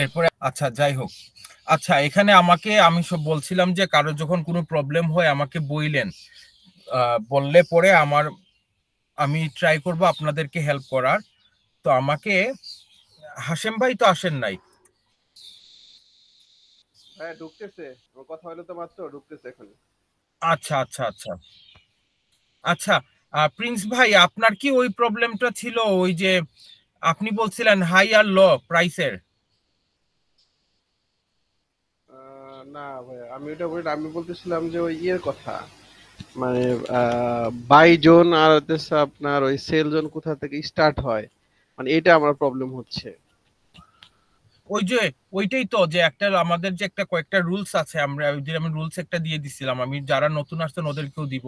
এরপরে আচ্ছা যাই হোক আচ্ছা এখানে আমাকে আমি সব বলছিলাম যে কারো যখন কোনো প্রবলেম হয় আমাকে বইলেন বললে পরে আমার আমি ট্রাই করব আপনাদেরকে হেল্প করার তো আমাকে হাসেম ভাই তো আসেন নাই হ্যাঁ ঢুকতেছে কথা হলো তো মাত্র ঢুকতেছে এখন আচ্ছা আচ্ছা আচ্ছা আচ্ছা প্রিন্স ভাই আপনার কি ওই প্রবলেমটা ছিল ওই যে আপনি বলছিলেন হাই আর লো প্রাইসের না ভাইয়া আমি ওটা বলি আমি বলতেছিলাম যে ওই ইয়ের কথা মানে বাই জোন আর আপনার ওই সেল জোন কোথা থেকে স্টার্ট হয় মানে এটা আমার প্রবলেম হচ্ছে ওই যে ওইটাই তো যে একটা আমাদের যে একটা কয়েকটা রুলস আছে আমরা ওই দিন আমি রুলস একটা দিয়ে দিছিলাম আমি যারা নতুন আসছেন ওদেরকেও দিব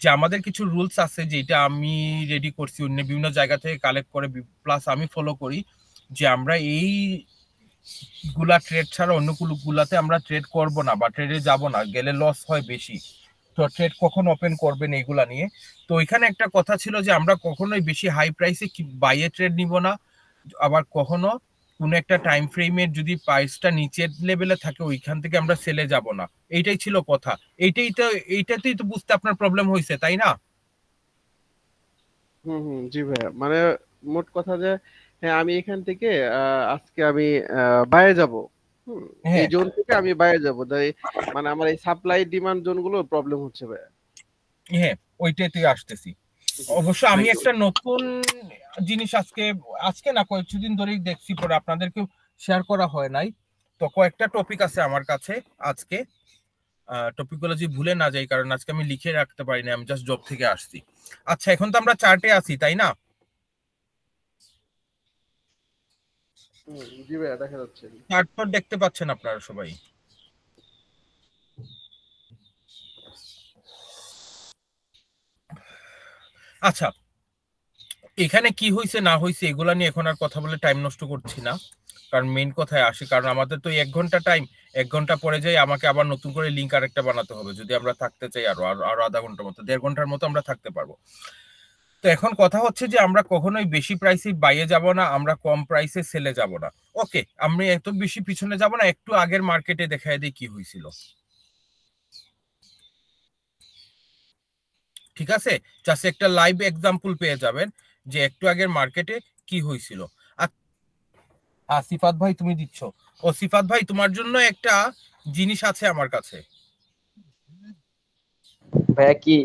যে আমাদের কিছু রুলস আছে যেটা আমি রেডি করছি অন্য বিভিন্ন জায়গা থেকে কালেক্ট করে প্লাস আমি ফলো করি যে আমরা এই গুলা ট্রেড ছাড়া অন্য গুলাতে আমরা ট্রেড করব না বা ট্রেডে যাব না গেলে লস হয় বেশি তো ট্রেড কখন ওপেন করবেন এইগুলা নিয়ে তো ওইখানে একটা কথা ছিল যে আমরা কখনোই বেশি হাই প্রাইসে বাইয়ে ট্রেড নিব না আবার কখনো কোনো একটা টাইম ফ্রেমের যদি প্রাইসটা নিচের লেভেলে থাকে ওইখান থেকে আমরা সেলে যাব না এইটাই ছিল কথা এইটাই তো এইটাতেই তো বুঝতে আপনার প্রবলেম হয়েছে তাই না হুম হুম জি ভাইয়া মানে মোট কথা যে হ্যাঁ আমি এখান থেকে আজকে আমি বাইরে যাব হ্যাঁ। এই জোন থেকে আমি বাইরে যাব মানে আমার এই সাপ্লাই ডিমান্ড জোন গুলো প্রবলেম হচ্ছে ভাই হ্যাঁ তুই আসতেছি অবশ্য আমি একটা নতুন জিনিস আজকে আজকে না কয়েকদিন ধরেই দেখছি পরে আপনাদেরকে শেয়ার করা হয় নাই তো কয়েকটা টপিক আছে আমার কাছে আজকে টপিকগুলো যদি ভুলে না যাই কারণ আজকে আমি লিখে রাখতে পারি না আমি জাস্ট জব থেকে আসছি আচ্ছা এখন তো আমরা চার্টে আছি তাই না জি ভাই দেখা যাচ্ছে শার্টশট দেখতে পাচ্ছেন আপনারা সবাই আচ্ছা এখানে কি হয়েছে না হয়েছে এগুলা নিয়ে এখন আর কথা বলে টাইম নষ্ট করছি না কারণ মেন কথায় আসি কারণ আমাদের তো এক ঘন্টা টাইম এক ঘন্টা পরে যাই আমাকে আবার নতুন করে লিঙ্ক আরেকটা বানাতে হবে যদি আমরা থাকতে চাই আরো আরো আধা ঘন্টার মতো দেড় ঘন্টার মতো আমরা থাকতে পারবো তো এখন কথা হচ্ছে যে আমরা কখনোই বেশি প্রাইসে বাইয়ে যাব না আমরা কম প্রাইসে সেলে যাব না ওকে আমি এত বেশি পিছনে যাব না একটু আগের মার্কেটে দেখায় দিই কি হয়েছিল ঠিক আছে যাতে একটা লাইভ এক্সাম্পল পেয়ে যাবেন যে একটু আগের মার্কেটে কি হয়েছিল আর সিফাত ভাই তুমি দিচ্ছ ও সিফাত ভাই তোমার জন্য একটা জিনিস আছে আমার কাছে ভাইয়া কি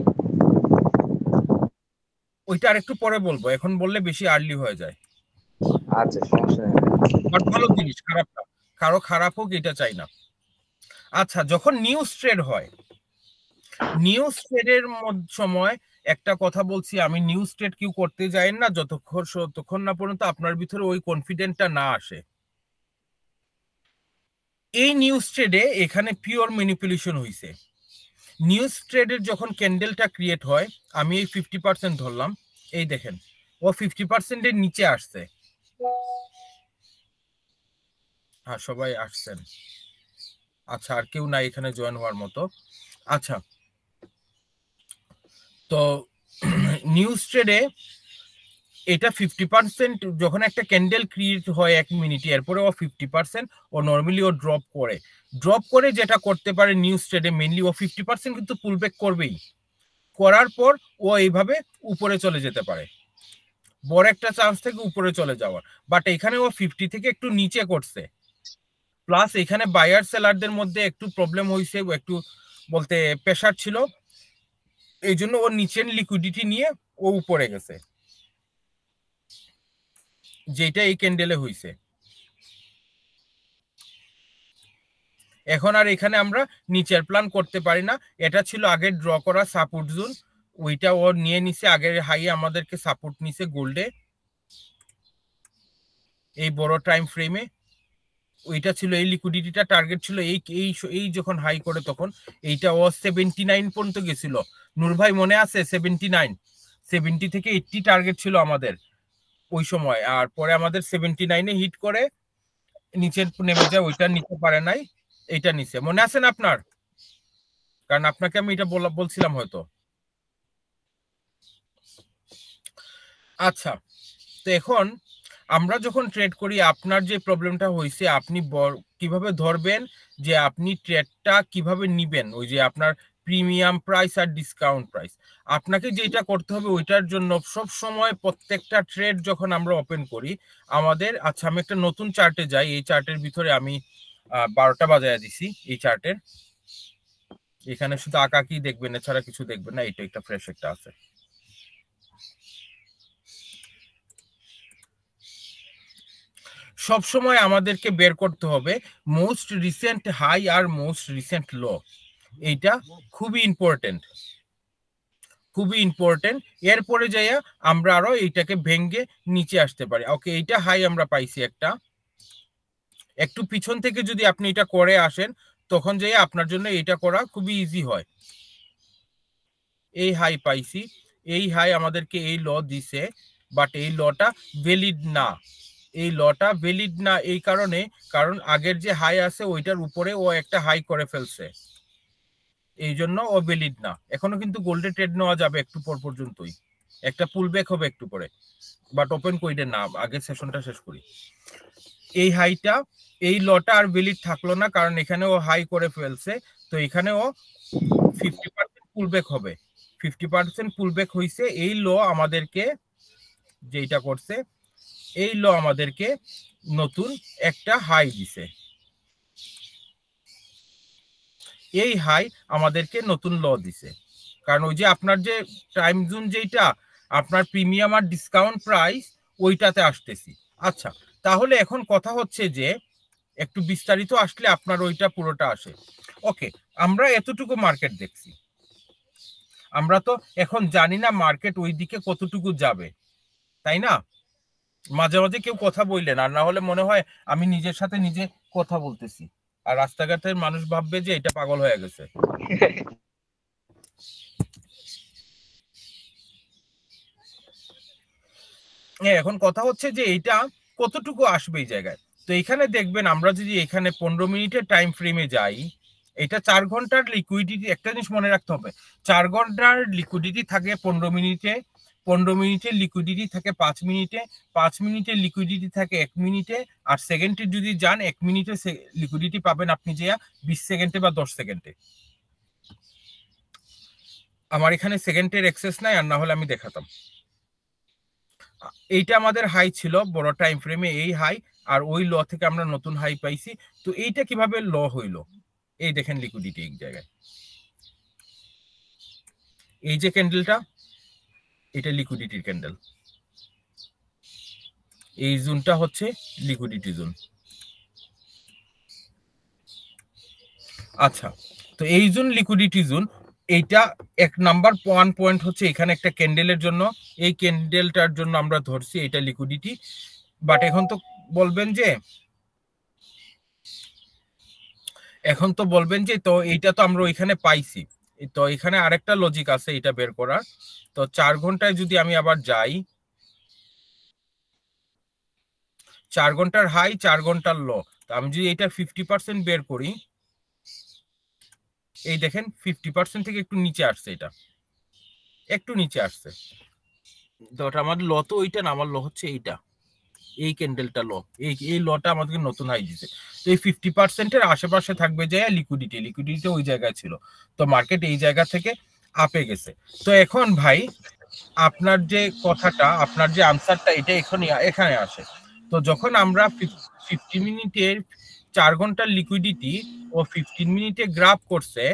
ওইটা আর একটু পরে বলবো এখন বললে বেশি আর্লি হয়ে যায় আচ্ছা ভালো জিনিস খারাপ কারো খারাপ হোক এটা চাই না আচ্ছা যখন নিউজ ট্রেড হয় নিউজ ট্রেডের সময় একটা কথা বলছি আমি নিউজ ট্রেড কিউ করতে যাই না যতক্ষণ ততক্ষণ না পর্যন্ত আপনার ভিতরে ওই কনফিডেন্টটা না আসে এই নিউজ ট্রেডে এখানে পিওর ম্যানিপুলেশন হয়েছে নিউজ ট্রেডের যখন ক্যান্ডেলটা ক্রিয়েট হয় আমি এই ফিফটি পার্সেন্ট ধরলাম এই দেখেন ও ফিফটি পার্সেন্টের নিচে আসছে হ্যাঁ সবাই আসছেন আচ্ছা আর কেউ নাই এখানে জয়েন হওয়ার মতো আচ্ছা তো নিউজ ট্রেডে এটা ফিফটি পার্সেন্ট যখন একটা ক্যান্ডেল ক্রিয়েট হয় এক মিনিটে এরপরে ও ফিফটি পার্সেন্ট ও নর্মালি ও ড্রপ করে ড্রপ করে যেটা করতে পারে নিউজ ট্রেডে মেনলি ও ফিফটি পার্সেন্ট কিন্তু পুলব্যাক করবেই করার পর ও এইভাবে উপরে চলে যেতে পারে বড় একটা চান্স থেকে উপরে চলে যাওয়ার বাট এখানে ও ফিফটি থেকে একটু নিচে করছে প্লাস এখানে বায়ার সেলারদের মধ্যে একটু প্রবলেম হয়েছে একটু বলতে প্রেশার ছিল এই জন্য ওর নিচের লিকুইডিটি নিয়ে ও উপরে গেছে যেটা এই ক্যান্ডেলে হইছে এখন আর এখানে আমরা নিচের প্ল্যান করতে পারি না এটা ছিল আগে ড্র করা সাপোর্ট জোন ওইটা ও নিয়ে নিছে আগের হাই আমাদেরকে সাপোর্ট নিছে গোল্ডে এই বড় টাইম ফ্রেমে ওইটা ছিল এই লিকুইডিটিটা টার্গেট ছিল এই এই এই যখন হাই করে তখন এইটা ও সেভেন্টি নাইন পর্যন্ত গেছিল নূর ভাই মনে আছে সেভেন্টি নাইন সেভেন্টি থেকে এইটটি টার্গেট ছিল আমাদের ওই সময় আর পরে আমাদের সেভেন্টি নাইনে হিট করে নিচে নেমে যায় ওইটা নিতে পারে নাই এটা নিচে মনে আছেন আপনার কারণ আপনাকে আমি এটা বলছিলাম হয়তো আচ্ছা তো এখন আমরা যখন ট্রেড করি আপনার যে প্রবলেমটা হয়েছে আপনি কিভাবে ধরবেন যে আপনি ট্রেডটা কিভাবে নিবেন ওই যে আপনার প্রিমিয়াম প্রাইস আর ডিসকাউন্ট প্রাইস আপনাকে যেটা করতে হবে ওইটার জন্য সব সময় প্রত্যেকটা ট্রেড যখন আমরা ওপেন করি আমাদের আচ্ছা আমি একটা নতুন চার্টে যাই এই চার্টের ভিতরে আমি বারোটা বাজায় দিছি এই চার্টের এখানে শুধু কি দেখবেন এছাড়া কিছু দেখবেন না এইটা একটা ফ্রেশ একটা আছে সবসময় আমাদেরকে বের করতে হবে মোস্ট রিসেন্ট হাই আর মোস্ট রিসেন্ট লো এইটা খুবই ইম্পর্টেন্ট খুবই ইম্পর্টেন্ট এরপরে যাইয়া আমরা আরো এইটাকে ভেঙ্গে নিচে আসতে পারি ওকে এইটা হাই আমরা পাইছি একটা একটু পিছন থেকে যদি আপনি এটা করে আসেন তখন যাইয়া আপনার জন্য এটা করা খুবই ইজি হয় এই হাই পাইছি এই হাই আমাদেরকে এই ল দিছে বাট এই লটা ভ্যালিড না এই লটা ভ্যালিড না এই কারণে কারণ আগের যে হাই আছে ওইটার উপরে ও একটা হাই করে ফেলছে এই জন্য ও ভ্যালিড না এখনো কিন্তু গোল্ডে ট্রেড নেওয়া যাবে একটু পর পর্যন্তই একটা পুল ব্যাক হবে একটু পরে বাট ওপেন কইডে না আগে সেশনটা শেষ করি এই হাইটা এই লটা আর ভ্যালিড থাকলো না কারণ এখানে ও হাই করে ফেলছে তো এখানে ও ফিফটি পার্সেন্ট পুল ব্যাক হবে ফিফটি পার্সেন্ট পুল ব্যাক হয়েছে এই ল আমাদেরকে যেটা করছে এই ল আমাদেরকে নতুন একটা হাই দিছে এই হাই আমাদেরকে নতুন ল দিছে কারণ ওই যে আপনার যে টাইম জোন যেটা আপনার প্রিমিয়াম আর ডিসকাউন্ট প্রাইস ওইটাতে আসতেছি আচ্ছা তাহলে এখন কথা হচ্ছে যে একটু বিস্তারিত আসলে আপনার ওইটা পুরোটা আসে ওকে আমরা এতটুকু মার্কেট দেখছি আমরা তো এখন জানি না মার্কেট ওই দিকে কতটুকু যাবে তাই না মাঝে মাঝে কেউ কথা বললেন আর না হলে মনে হয় আমি নিজের সাথে নিজে কথা বলতেছি আর রাস্তাঘাটের মানুষ ভাববে যে এটা পাগল হয়ে গেছে এখন কথা হচ্ছে যে এটা কতটুকু আসবে এই জায়গায় তো এখানে দেখবেন আমরা যদি এখানে পনেরো মিনিটের টাইম ফ্রেমে যাই এটা চার ঘন্টার লিকুইডিটি একটা জিনিস মনে রাখতে হবে চার ঘন্টার লিকুইডিটি থাকে পনেরো মিনিটে পনেরো মিনিটের লিকুইডিটি থাকে পাঁচ মিনিটে পাঁচ মিনিটের লিকুইডিটি থাকে এক মিনিটে আর সেকেন্ডে যদি যান এক মিনিটে লিকুইডিটি পাবেন আপনি যে বিশ সেকেন্ডে বা দশ সেকেন্ডে আমার এখানে সেকেন্ডের এক্সেস নাই আর না হলে আমি দেখাতাম এইটা আমাদের হাই ছিল বড় টাইম ফ্রেমে এই হাই আর ওই ল থেকে আমরা নতুন হাই পাইছি তো এইটা কিভাবে ল হইল এই দেখেন লিকুইডিটি এক জায়গায় এই যে ক্যান্ডেলটা এটা লিকুইডিটির ক্যান্ডেল এই জোনটা হচ্ছে লিকুইডিটি জোন আচ্ছা তো এই জোন লিকুইডিটি জোন এইটা এক নাম্বার ওয়ান পয়েন্ট হচ্ছে এখানে একটা ক্যান্ডেলের জন্য এই ক্যান্ডেলটার জন্য আমরা ধরছি এটা লিকুইডিটি বাট এখন তো বলবেন যে এখন তো বলবেন যে তো এইটা তো আমরা ওইখানে পাইছি তো এখানে আরেকটা লজিক আছে এটা বের করার তো চার ঘন্টায় যদি আমি আবার যাই চার ঘন্টার হাই চার ঘন্টার লো তো আমি যদি এটা ফিফটি পার্সেন্ট বের করি এই দেখেন ফিফটি পার্সেন্ট থেকে একটু নিচে আসছে এটা একটু নিচে আসছে তো আমার লো তো ওইটা না আমার ল হচ্ছে এইটা এই ক্যান্ডেলটা ল এই এই লটা আমাদেরকে নতুন হাই দিতে তো এই ফিফটি পার্সেন্টের আশেপাশে থাকবে যে লিকুইডিটি লিকুইডিটি ওই জায়গায় ছিল তো মার্কেট এই জায়গা থেকে আপে গেছে তো এখন ভাই আপনার যে কথাটা আপনার যে আনসারটা এটা এখানে এখানে আসে তো যখন আমরা ফিফটি মিনিটের চার ঘন্টার লিকুইডিটি ও ফিফটিন মিনিটে গ্রাফ করছে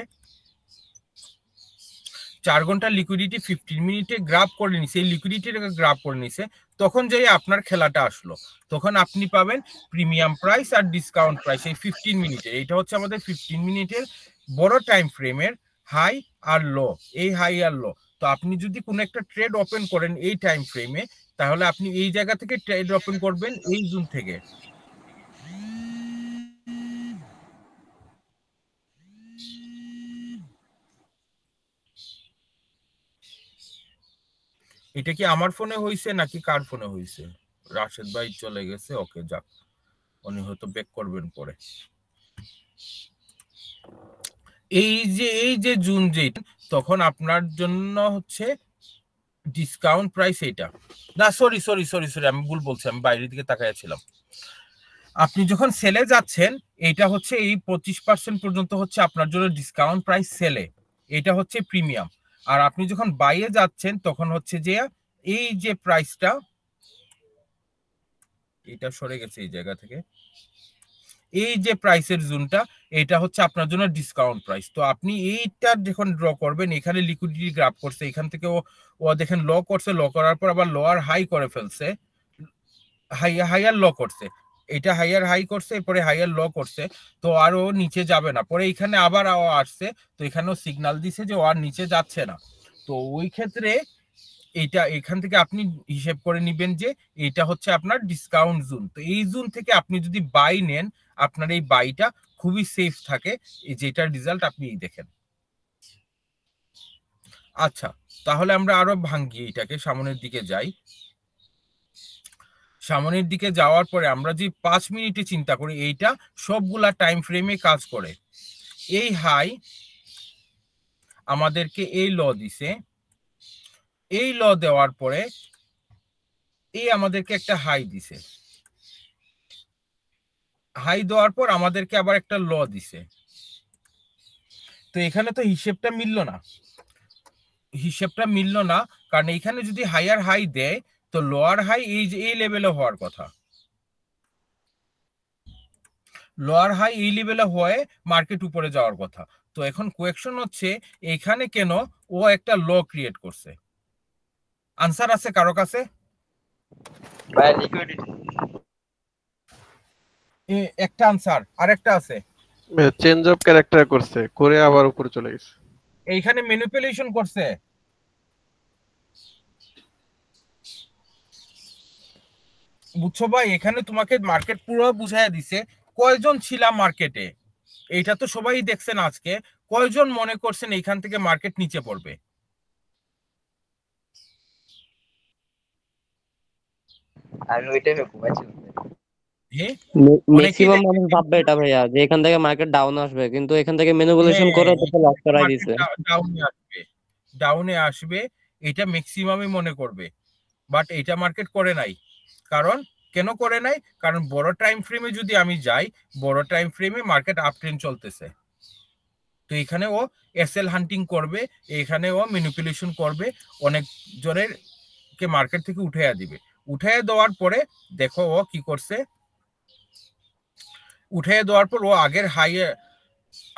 চার ঘন্টার লিকুইডিটি ফিফটিন মিনিটে গ্রাফ করে নিছে এই লিকুইডিটিটাকে গ্রাফ করে নিছে তখন যে আপনার খেলাটা আসলো তখন আপনি পাবেন প্রিমিয়াম প্রাইস আর ডিসকাউন্ট প্রাইস এই ফিফটিন মিনিটের এইটা হচ্ছে আমাদের ফিফটিন মিনিটের বড় টাইম ফ্রেমের হাই আর লো এই হাই আর লো তো আপনি যদি কোনো একটা ট্রেড ওপেন করেন এই টাইম ফ্রেমে তাহলে আপনি এই জায়গা থেকে ট্রেড ওপেন করবেন এই জুন থেকে এটা কি আমার ফোনে হইছে নাকি কার ফোনে হইছে রাশেদ ভাই চলে গেছে ওকে যাক উনি হয়তো ব্যাক করবেন পরে এই যে এই যে জুন যে তখন আপনার জন্য হচ্ছে ডিসকাউন্ট প্রাইস এটা না সরি সরি সরি সরি আমি ভুল বলছি আমি বাইরের দিকে তাকাইছিলাম আপনি যখন সেলে যাচ্ছেন এটা হচ্ছে এই পঁচিশ পার্সেন্ট পর্যন্ত হচ্ছে আপনার জন্য ডিসকাউন্ট প্রাইস সেলে এটা হচ্ছে প্রিমিয়াম আর আপনি যখন বাইরে যাচ্ছেন তখন হচ্ছে যে এই যে প্রাইসটা এটা সরে গেছে এই জায়গা থেকে এই যে প্রাইসের জোনটা এটা হচ্ছে আপনার জন্য ডিসকাউন্ট প্রাইস তো আপনি এইটা যখন ড্র করবেন এখানে লিকুইডিটি গ্রাফ করছে এখান থেকে ও ও দেখেন ল করছে ল করার পর আবার লোয়ার হাই করে ফেলছে হাই হাইয়ার ল করছে এটা হাইয়ার হাই করছে এরপরে হায়ার লো করছে তো আর ও নিচে যাবে না পরে এখানে আবার ও আসছে তো এখানেও সিগনাল দিছে যে ও আর নিচে যাচ্ছে না তো ওই ক্ষেত্রে এটা এখান থেকে আপনি হিসেব করে নিবেন যে এটা হচ্ছে আপনার ডিসকাউন্ট জোন তো এই জোন থেকে আপনি যদি বাই নেন আপনার এই বাইটা খুবই সেফ থাকে যেটার রেজাল্ট আপনি দেখেন আচ্ছা তাহলে আমরা আরো ভাঙ্গি এটাকে সামনের দিকে যাই সামনের দিকে যাওয়ার পরে আমরা যে পাঁচ মিনিটে চিন্তা করি এইটা সবগুলা টাইম ফ্রেমে কাজ করে এই হাই আমাদেরকে এই ল দিছে এই ল দেওয়ার পরে এই আমাদেরকে একটা হাই দিছে হাই দেওয়ার পর আমাদেরকে আবার একটা ল দিছে তো এখানে তো হিসেবটা মিলল না হিসেবটা মিলল না কারণ এখানে যদি হাইয়ার হাই দেয় তো লোয়ার হাই এই এই লেভেলে হওয়ার কথা লোয়ার হাই এই লেভেলে হয়ে মার্কেট উপরে যাওয়ার কথা তো এখন কোয়েকশন হচ্ছে এখানে কেন ও একটা ল ক্রিয়েট করছে আনসার আছে কারো কাছে একটা আনসার আর একটা আছে চেঞ্জ অফ ক্যারেক্টার করছে করে আবার উপরে চলে গেছে এইখানে ম্যানিপুলেশন করছে বুঝছো ভাই এখানে তোমাকে মার্কেট পুরো বুঝাইয়া দিছে কয়জন ছিলাম মার্কেটে এইটা তো সবাই দেখছেন আজকে কয়জন মনে করছেন এইখান থেকে মার্কেট নিচে পড়বে ম্যাক্সিমাম মানে ভাববে এটা থেকে মার্কেট ডাউন আসবে কিন্তু এখান থেকে হ্যাঁ, করে করাই ডাউনে আসবে ডাউনে আসবে এটা ম্যাক্সিমামই মনে করবে বাট এটা মার্কেট করে নাই কারণ কেন করে নাই কারণ বড় টাইম ফ্রেমে যদি আমি যাই বড় টাইম ফ্রেমে মার্কেট আপ ট্রেন চলতেছে তো এখানে ও এল হান্টিং করবে এখানে ও ম্যানিপুলেশন করবে অনেক জনের কে মার্কেট থেকে উঠাইয়া দিবে উঠাইয়া দেওয়ার পরে দেখো ও কি করছে উঠাইয়া দেওয়ার পর ও আগের হাই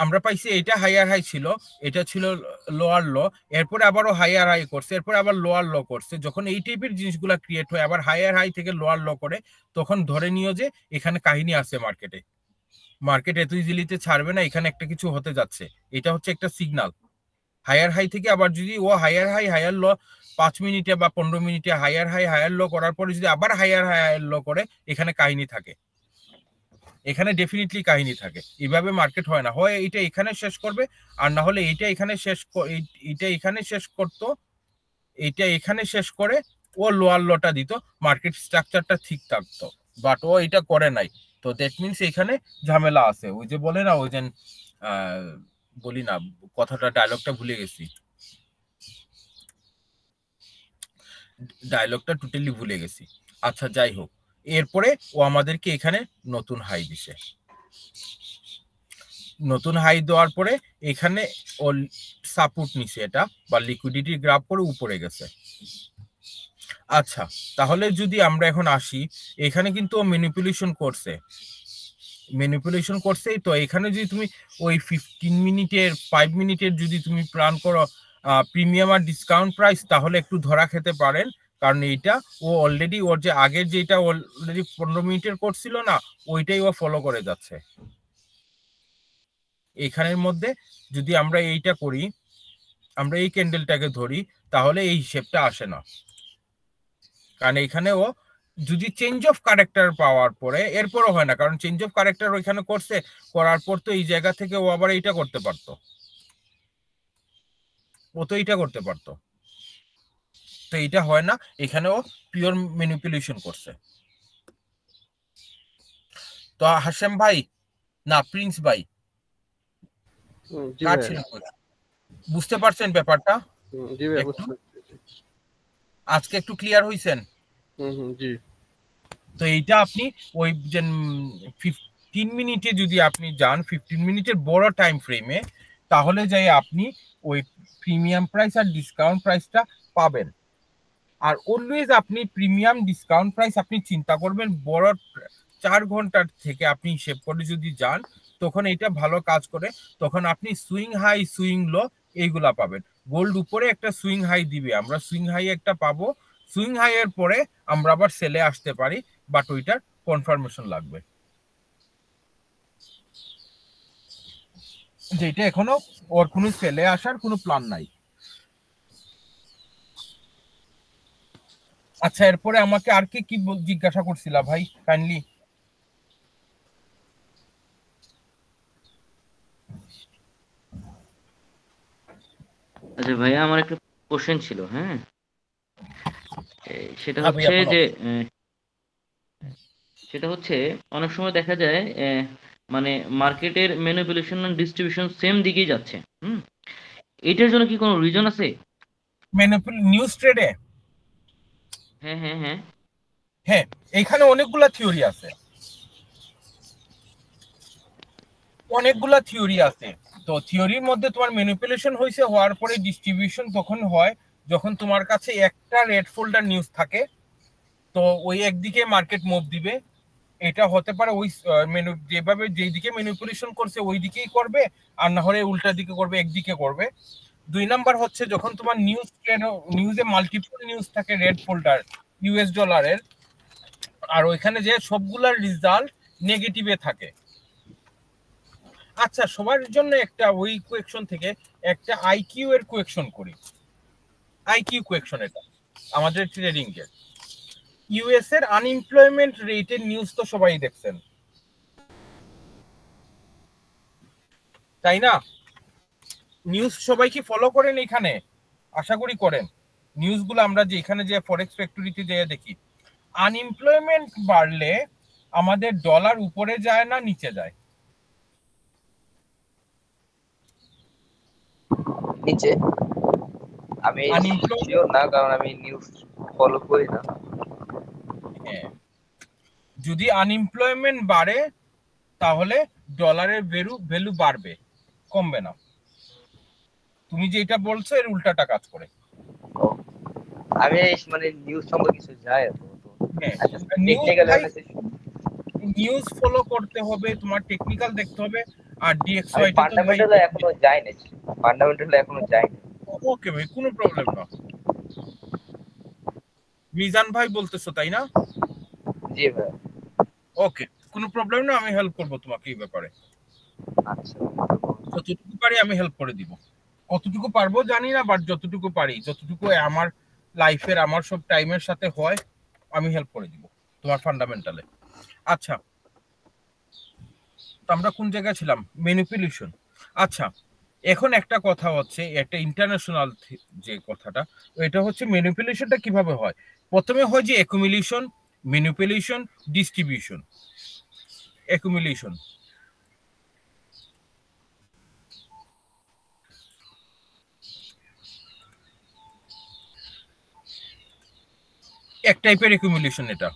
আমরা পাইছি এটা হাইয়ার হাই ছিল এটা ছিল লোয়ার ল এরপরে আবারও হাইয়ার হাই করছে এরপরে আবার লোয়ার ল করছে যখন এই টাইপের জিনিসগুলো ক্রিয়েট হয় আবার হাইয়ার হাই থেকে লোয়ার ল করে তখন ধরে নিও যে এখানে কাহিনী আছে মার্কেটে মার্কেট এত ইজিলিতে ছাড়বে না এখানে একটা কিছু হতে যাচ্ছে এটা হচ্ছে একটা সিগনাল হায়ার হাই থেকে আবার যদি ও হায়ার হাই হায়ার ল পাঁচ মিনিটে বা পনেরো মিনিটে হায়ার হাই হায়ার ল করার পরে যদি আবার হায়ার হাই হায়ার ল করে এখানে কাহিনী থাকে এখানে ডেফিনেটলি কাহিনী থাকে এইভাবে মার্কেট হয় না হয় এটা এখানে শেষ করবে আর না হলে এইটা এখানে শেষ এটা এখানে শেষ করতো এটা এখানে শেষ করে ও লোয়ার লটা দিত মার্কেট স্ট্রাকচারটা ঠিক থাকতো বাট ও এটা করে নাই তো দ্যাট মিনস এখানে ঝামেলা আছে ওই যে বলে না ওই যে বলি না কথাটা ডায়লগটা ভুলে গেছি ডায়লগটা টোটালি ভুলে গেছি আচ্ছা যাই হোক এরপরে ও আমাদেরকে এখানে নতুন হাই দিছে নতুন হাই দেওয়ার পরে এখানে ও সাপোর্ট নিছে এটা বা লিকুইডিটি গ্রাফ করে উপরে গেছে আচ্ছা তাহলে যদি আমরা এখন আসি এখানে কিন্তু ও ম্যানিপুলেশন করছে ম্যানিপুলেশন করছেই তো এখানে যদি তুমি ওই ফিফটিন মিনিটের ফাইভ মিনিটের যদি তুমি প্রাণ করো প্রিমিয়াম আর ডিসকাউন্ট প্রাইস তাহলে একটু ধরা খেতে পারেন কারণ এইটা ও অলরেডি ওর যে আগের যেটা অলরেডি পনেরো মিনিটের কোর্স ছিল না ওইটাই ও ফলো করে যাচ্ছে এখানের মধ্যে যদি আমরা এইটা করি আমরা এই ক্যান্ডেলটাকে ধরি তাহলে এই হিসেবটা আসে না কারণ এখানে ও যদি চেঞ্জ অফ ক্যারেক্টার পাওয়ার পরে এরপরও হয় না কারণ চেঞ্জ অফ ক্যারেক্টার ওইখানে করছে করার পর তো এই জায়গা থেকে ও আবার এইটা করতে পারতো ও তো এইটা করতে পারতো তো এটা হয় না এখানেও পিওর ম্যানিপুলেশন করছে তো হাসেম ভাই না প্রিন্স ভাই বুঝতে পারছেন ব্যাপারটা আজকে একটু ক্লিয়ার হইছেন তো এইটা আপনি ওই যে ফিফটিন মিনিটে যদি আপনি যান ফিফটিন মিনিটের বড় টাইম ফ্রেমে তাহলে যাই আপনি ওই প্রিমিয়াম প্রাইস আর ডিসকাউন্ট প্রাইসটা পাবেন আর অলওয়েজ আপনি প্রিমিয়াম ডিসকাউন্ট প্রাইস আপনি চিন্তা করবেন বড় চার ঘন্টার থেকে আপনি হিসেব করে যদি যান তখন এটা ভালো কাজ করে তখন আপনি সুইং হাই সুইং লো এইগুলা পাবেন গোল্ড উপরে একটা সুইং হাই দিবে আমরা সুইং হাই একটা পাবো সুইং হাই এর পরে আমরা আবার সেলে আসতে পারি বাট ওইটার কনফার্মেশন লাগবে যেটা এখনো ওর কোনো সেলে আসার কোনো প্ল্যান নাই আচ্ছা এরপরে আমাকে আর কে কি জিজ্ঞাসা করছিল ভাই কাইন্ডলি আচ্ছা ভাই আমার একটা কোশ্চেন ছিল হ্যাঁ সেটা হ্যাঁ হচ্ছে যে সেটা হচ্ছে অনেক সময় দেখা যায় মানে মার্কেটের ম্যানিপুলেশন এন্ড ডিস্ট্রিবিউশন সেম দিকেই যাচ্ছে হুম এটার জন্য কি কোনো রিজন আছে ম্যানিপুল নিউজ ট্রেডে হ্যাঁ, হ্যাঁ, হ্যাঁ।, হ্যাঁ এখানে অনেকগুলা থিওরি আছে অনেকগুলা থিওরি আছে তো থিওরির মধ্যে তোমার ম্যানিপুলেশন হয়েছে হওয়ার পরে ডিস্ট্রিবিউশন তখন হয় যখন তোমার কাছে একটা রেড ফোল্ডার নিউজ থাকে তো ওই একদিকে মার্কেট মুভ দিবে এটা হতে পারে ওই মেনু যেভাবে যেই দিকে ম্যানিপুলেশন করছে ওই দিকেই করবে আর না হলে উল্টা দিকে করবে একদিকে করবে দুই নাম্বার হচ্ছে যখন তোমার নিউজ নিউজে মাল্টিপল নিউজ থাকে রেড ফোল্ডার ইউএস ডলারের আর ওইখানে যে সবগুলার রেজাল্ট নেগেটিভে থাকে আচ্ছা সবার জন্য একটা ওই কোয়েকশন থেকে একটা আইকিউ এর কোয়েকশন করি আইকিউ কোয়েকশন এটা আমাদের ট্রেডিং এর ইউএস এর আনএমপ্লয়মেন্ট রেটের নিউজ তো সবাই দেখছেন তাই না নিউজ সবাই কি ফলো করেন এখানে আশা করি করেন নিউজগুলো আমরা যে এখানে যে ফরেক্স ফ্যাক্টরিতে যেয়ে দেখি আনএমপ্লয়মেন্ট বাড়লে আমাদের ডলার উপরে যায় না নিচে যায় নিচে আমি না কারণ আমি নিউজ ফলো করি না হ্যাঁ। যদি আনএমপ্লয়মেন্ট বাড়ে তাহলে ডলারের ভ্যালু ভ্যালু বাড়বে কমবে না তুমি যেটা বলছো এর উল্টাটা কাজ করে আমি মানে নিউজ সম্পর্কে কিছু যাই নিউজ ফলো করতে হবে তোমার টেকনিক্যাল দেখতে হবে আর ডিএক্স ওয়াই ফান্ডামেন্টাল এখনো যাই না ফান্ডামেন্টাল এখনো যায়নি না ওকে ভাই কোনো প্রবলেম না মিজান ভাই বলতেছো তাই না জি ভাই ওকে কোনো প্রবলেম না আমি হেল্প করব তোমাকে এই ব্যাপারে আচ্ছা যতটুকু পারি আমি হেল্প করে দিব কতটুকু পারবো জানি না বাট যতটুকু পারি যতটুকু আমার লাইফের আমার সব টাইমের সাথে হয় আমি হেল্প করে দিব তোমার ফান্ডামেন্টালে আচ্ছা আমরা কোন জায়গায় ছিলাম ম্যানিপুলেশন আচ্ছা এখন একটা কথা হচ্ছে একটা ইন্টারন্যাশনাল যে কথাটা এটা হচ্ছে ম্যানিপুলেশনটা কিভাবে হয় প্রথমে হয় যে অ্যাকুমিলেশন ম্যানিপুলেশন ডিস্ট্রিবিউশন অ্যাকুমিলেশন এক টাইপের একুমুলেশন এটা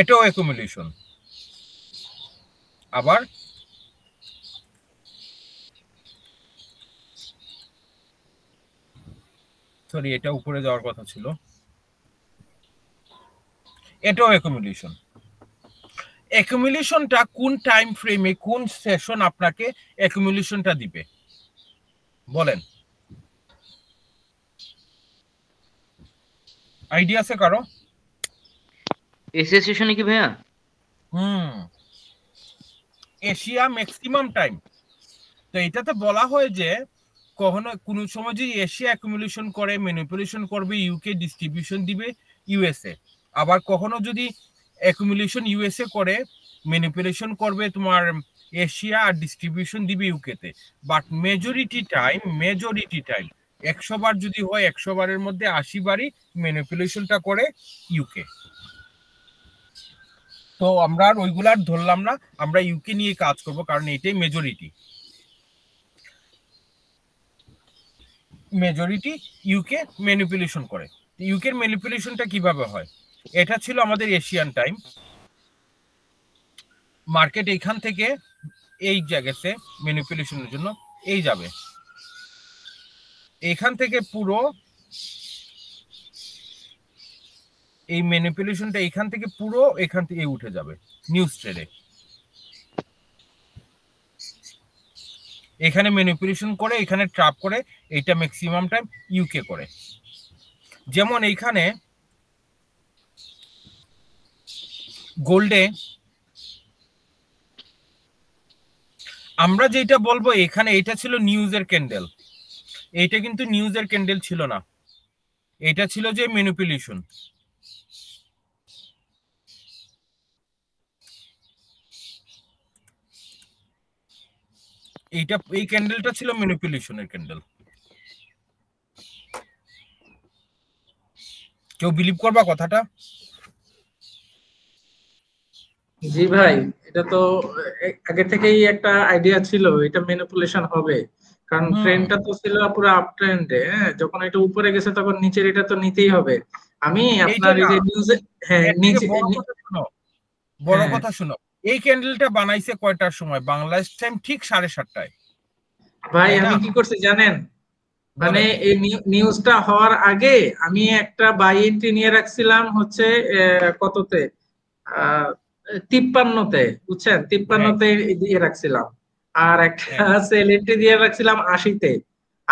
এটাও একুমুলেশন আবার সরি এটা উপরে যাওয়ার কথা ছিল এটাও একুমুলেশন একুমুলেশনটা কোন টাইম ফ্রেমে কোন সেশন আপনাকে একুমুলেশনটা দিবে বলেন আইডিয়া আছে কারো এসিয়া সেশনে কি ভাইয়া হুম এশিয়া ম্যাক্সিমাম টাইম তো এটাতে বলা হয় যে কখনো কোনো সময় যদি এশিয়া অ্যাকুমুলেশন করে ম্যানিপুলেশন করবে ইউকে ডিস্ট্রিবিউশন দিবে ইউএসএ আবার কখনো যদি অ্যাকুমুলেশন ইউএসএ করে ম্যানিপুলেশন করবে তোমার এশিয়া আর ডিস্ট্রিবিউশন দিবে ইউকেতে but majority time majority time একশো বার যদি হয় একশো বারের মধ্যে আশি বারই ম্যানিপুলেশনটা করে ইউকে তো আমরা আর ওইগুলো আর ধরলাম না আমরা ইউকে নিয়ে কাজ করব কারণ এটাই মেজরিটি মেজরিটি ইউকে ম্যানিপুলেশন করে ইউকের ম্যানিপুলেশনটা কিভাবে হয় এটা ছিল আমাদের এশিয়ান টাইম মার্কেট এখান থেকে এই জায়গাতে ম্যানিপুলেশনের জন্য এই যাবে এখান থেকে পুরো এই ম্যানিপুলেশনটা এখান থেকে পুরো এখান থেকে উঠে যাবে নিউজ ট্রেডে এখানে ম্যানিপুলেশন করে এখানে ট্রাপ করে এটা ম্যাক্সিমাম টাইম ইউকে করে যেমন এইখানে গোল্ডে আমরা যেটা বলবো এখানে এটা ছিল নিউজের ক্যান্ডেল এটা কিন্তু নিউজের ক্যান্ডেল ছিল না এটা ছিল যে মেনুপুলেশন এইটা এই ক্যান্ডেলটা ছিল মেনুপুলেশনের ক্যান্ডেল কেউ বিলিভ করবা কথাটা জি ভাই এটা তো আগে থেকেই একটা আইডিয়া ছিল এটা ম্যানিপুলেশন হবে কারণ ট্রেনটা তো ছিল পুরো আপ ট্রেন্ডে হ্যাঁ? যখন এটা উপরে গেছে তখন নিচের এটা তো নিতেই হবে আমি আপনার এই যে নিউজে হ্যাঁ নিচে বড় হ্যাঁ। কথা শুনো এই ক্যান্ডেলটা বানাইছে কয়টার সময় বাংলাদেশ টাইম ঠিক সাড়ে সাতটায় ভাই আমি কি করছি জানেন মানে এই নিউজটা হওয়ার আগে আমি একটা বাই এন্ট্রি নিয়ে রাখছিলাম হচ্ছে কততে আহ তিপ্পান্নতে বুঝছেন তিপ্পান্নতে হ্যাঁ। দিয়ে রাখছিলাম আর একটা সেলেটি হ্যাঁ। দিয়ে রাখছিলাম আশিতে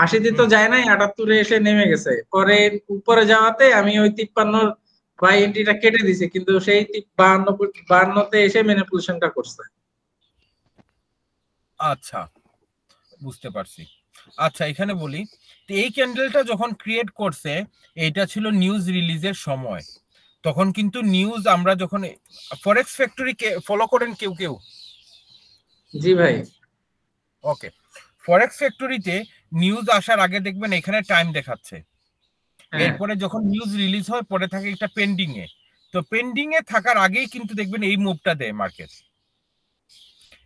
আশিতে তো যায় নাই আটাত্তরে এসে নেমে গেছে পরে উপরে যাওয়াতে আমি ওই তিপ্পান্নর বাই এন্ট্রিটা কেটে দিছি কিন্তু সেই বাহান্ন বাহান্নতে এসে ম্যানিপুলেশনটা করছে আচ্ছা বুঝতে পারছি আচ্ছা এখানে বলি এই ক্যান্ডেলটা যখন ক্রিয়েট করছে এটা ছিল নিউজ রিলিজের সময় তখন কিন্তু নিউজ আমরা যখন ফরেক্স ফ্যাক্টরি কে ফলো করেন কেউ কেউ জি ভাই ওকে ফরেক্স ফ্যাক্টরিতে নিউজ আসার আগে দেখবেন এখানে টাইম দেখাচ্ছে হ্যাঁ। এরপরে যখন নিউজ রিলিজ হয় পরে থাকে একটা পেন্ডিং এ তো পেন্ডিং এ থাকার আগেই কিন্তু দেখবেন এই মুভটা দেয় মার্কেট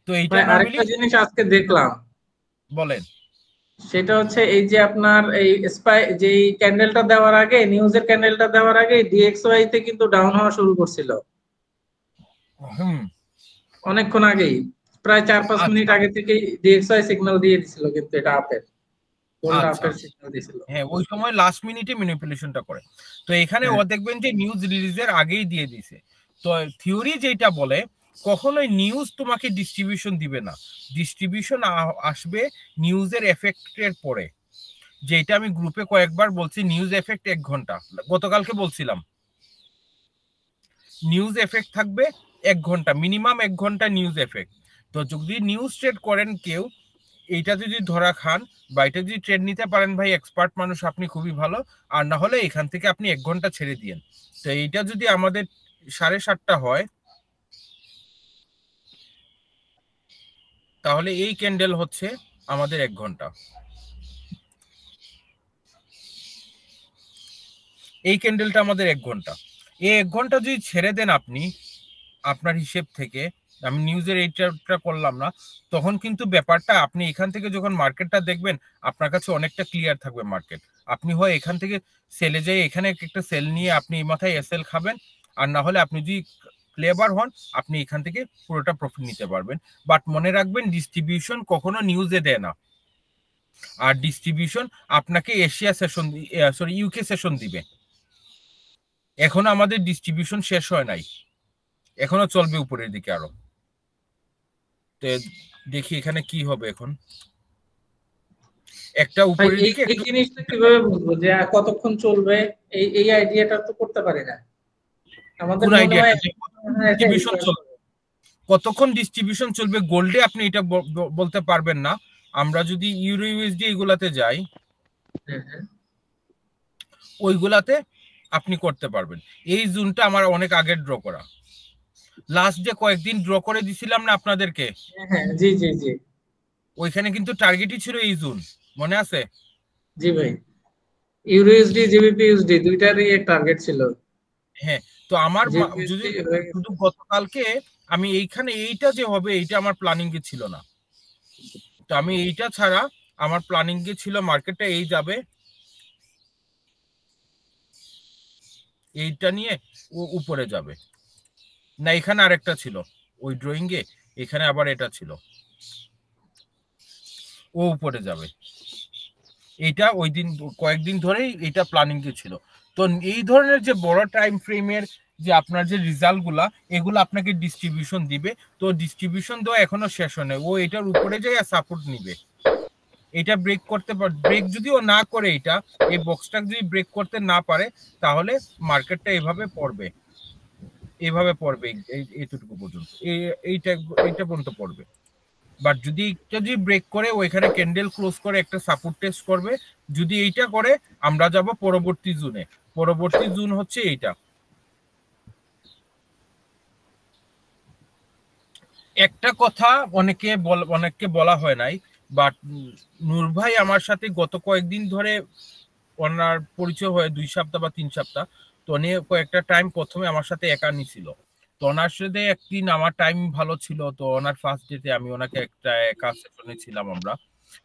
তো এইটা আরেকটা জিনিস আজকে দেখলাম বলেন সেটা হচ্ছে এই যে আপনার এই স্পাই যে ক্যান্ডেলটা দেওয়ার আগে নিউজের ক্যান্ডেলটা দেওয়ার আগে ডিএক্সওয়াই তে কিন্তু ডাউন হওয়া শুরু করছিল অনেকক্ষণ আগেই প্রায় চার পাঁচ আচ্ছা। মিনিট আগে থেকে ডিএক্সওয়াই সিগন্যাল দিয়ে দিছিল কিন্তু এটা আপের আচ্ছা, আচ্ছা। হ্যাঁ ওই সময় লাস্ট মিনিটে ম্যানিপুলেশনটা করে তো এখানে ও হ্যাঁ। দেখবেন যে নিউজ রিলিজের আগেই দিয়ে দিছে তো থিওরি যেটা বলে কখনোই নিউজ তোমাকে ডিস্ট্রিবিউশন দিবে না ডিস্ট্রিবিউশন আসবে নিউজের এফেক্টের পরে যে এটা আমি গ্রুপে কয়েকবার বলছি নিউজ এফেক্ট এক ঘন্টা গতকালকে বলছিলাম নিউজ এফেক্ট থাকবে এক ঘন্টা মিনিমাম এক ঘন্টা নিউজ এফেক্ট তো যদি নিউজ ট্রেড করেন কেউ এইটা যদি ধরা খান বা এটা যদি ট্রেড নিতে পারেন ভাই এক্সপার্ট মানুষ আপনি খুবই ভালো আর না হলে এখান থেকে আপনি এক ঘন্টা ছেড়ে দিয়েন তো এইটা যদি আমাদের সাড়ে সাতটা হয় তাহলে এই ক্যান্ডেল হচ্ছে আমাদের এক ঘন্টা এই ক্যান্ডেলটা আমাদের এক ঘন্টা এই এক ঘন্টা যদি ছেড়ে দেন আপনি আপনার হিসেব থেকে আমি নিউজের এইটা করলাম না তখন কিন্তু ব্যাপারটা আপনি এখান থেকে যখন মার্কেটটা দেখবেন আপনার কাছে অনেকটা ক্লিয়ার থাকবে মার্কেট আপনি হয় এখান থেকে সেলে যাই এখানে একটা সেল নিয়ে আপনি এই মাথায় এসেল খাবেন আর না হলে আপনি যদি ক্লেভার হন আপনি এখান থেকে পুরোটা প্রফিট নিতে পারবেন বাট মনে রাখবেন ডিস্ট্রিবিউশন কখনো নিউজে দেয় না আর ডিস্ট্রিবিউশন আপনাকে Asia session sorry UK session দিবে এখনো আমাদের ডিস্ট্রিবিউশন শেষ হয় নাই এখনো চলবে উপরের দিকে আরো দেখি এখানে কি হবে এখন একটা উপরের দিকে কতক্ষণ চলবে এই আইডিয়াটা তো করতে পারি না ডিস্ট্রিবিউশন হ্যাঁ, হ্যাঁ, হ্যাঁ, চলবে কতক্ষণ ডিস্ট্রিবিউশন চলবে গোল্ডে আপনি এটা বলতে পারবেন না আমরা যদি ইউরো ইউএসডি এগুলাতে যাই ওইগুলাতে আপনি করতে পারবেন এই জুনটা আমার অনেক আগে ড্র করা লাস্ট ডে কয়েকদিন ড্র করে দিছিলাম না আপনাদেরকে জি জি জি ওইখানে কিন্তু টার্গেটই ছিল এই জুন মনে আছে জি ভাই ইউরো ইউএসডি জিবিপি ইউএসডি দুইটারই টার্গেট ছিল হ্যাঁ তো আমার যদি হ্যাঁ। শুধু গতকালকে আমি এইখানে এইটা যে হবে এইটা আমার প্ল্যানিং এ ছিল না তো আমি এইটা ছাড়া আমার প্ল্যানিং এ ছিল মার্কেটটা এই যাবে এইটা নিয়ে ও উপরে যাবে না এখানে আরেকটা ছিল ওই ড্রয়িং এ এখানে আবার এটা ছিল ও উপরে যাবে এটা ওই দিন কয়েকদিন ধরেই এটা প্ল্যানিং এ ছিল তো এই ধরনের যে বড় টাইম ফ্রেমের যে আপনার যে রেজাল্টগুলা এগুলো আপনাকে ডিস্ট্রিবিউশন দিবে তো ডিস্ট্রিবিউশন দেওয়া এখনো শেষ হয় ও এটার উপরে যায় সাপোর্ট নিবে এটা ব্রেক করতে পার ব্রেক যদিও না করে এটা এই বক্সটা যদি ব্রেক করতে না পারে তাহলে মার্কেটটা এভাবে পড়বে এভাবে পড়বে এতটুকু পর্যন্ত এইটা এইটা পর্যন্ত পড়বে বাট যদি এটা যদি ব্রেক করে ওইখানে ক্যান্ডেল ক্লোজ করে একটা সাপোর্ট টেস্ট করবে যদি এইটা করে আমরা যাব পরবর্তী জোনে পরবর্তী জুন হচ্ছে এইটা একটা কথা অনেকে অনেককে বলা হয় নাই বাট নূর ভাই আমার সাথে গত কয়েকদিন ধরে ওনার পরিচয় হয় দুই সপ্তাহ বা তিন সপ্তাহ তো উনি কয়েকটা টাইম প্রথমে আমার সাথে একা ছিল তো ওনার সাথে একদিন আমার টাইম ভালো ছিল তো ওনার ফার্স্ট ডেতে আমি ওনাকে একটা একা সেশনে ছিলাম আমরা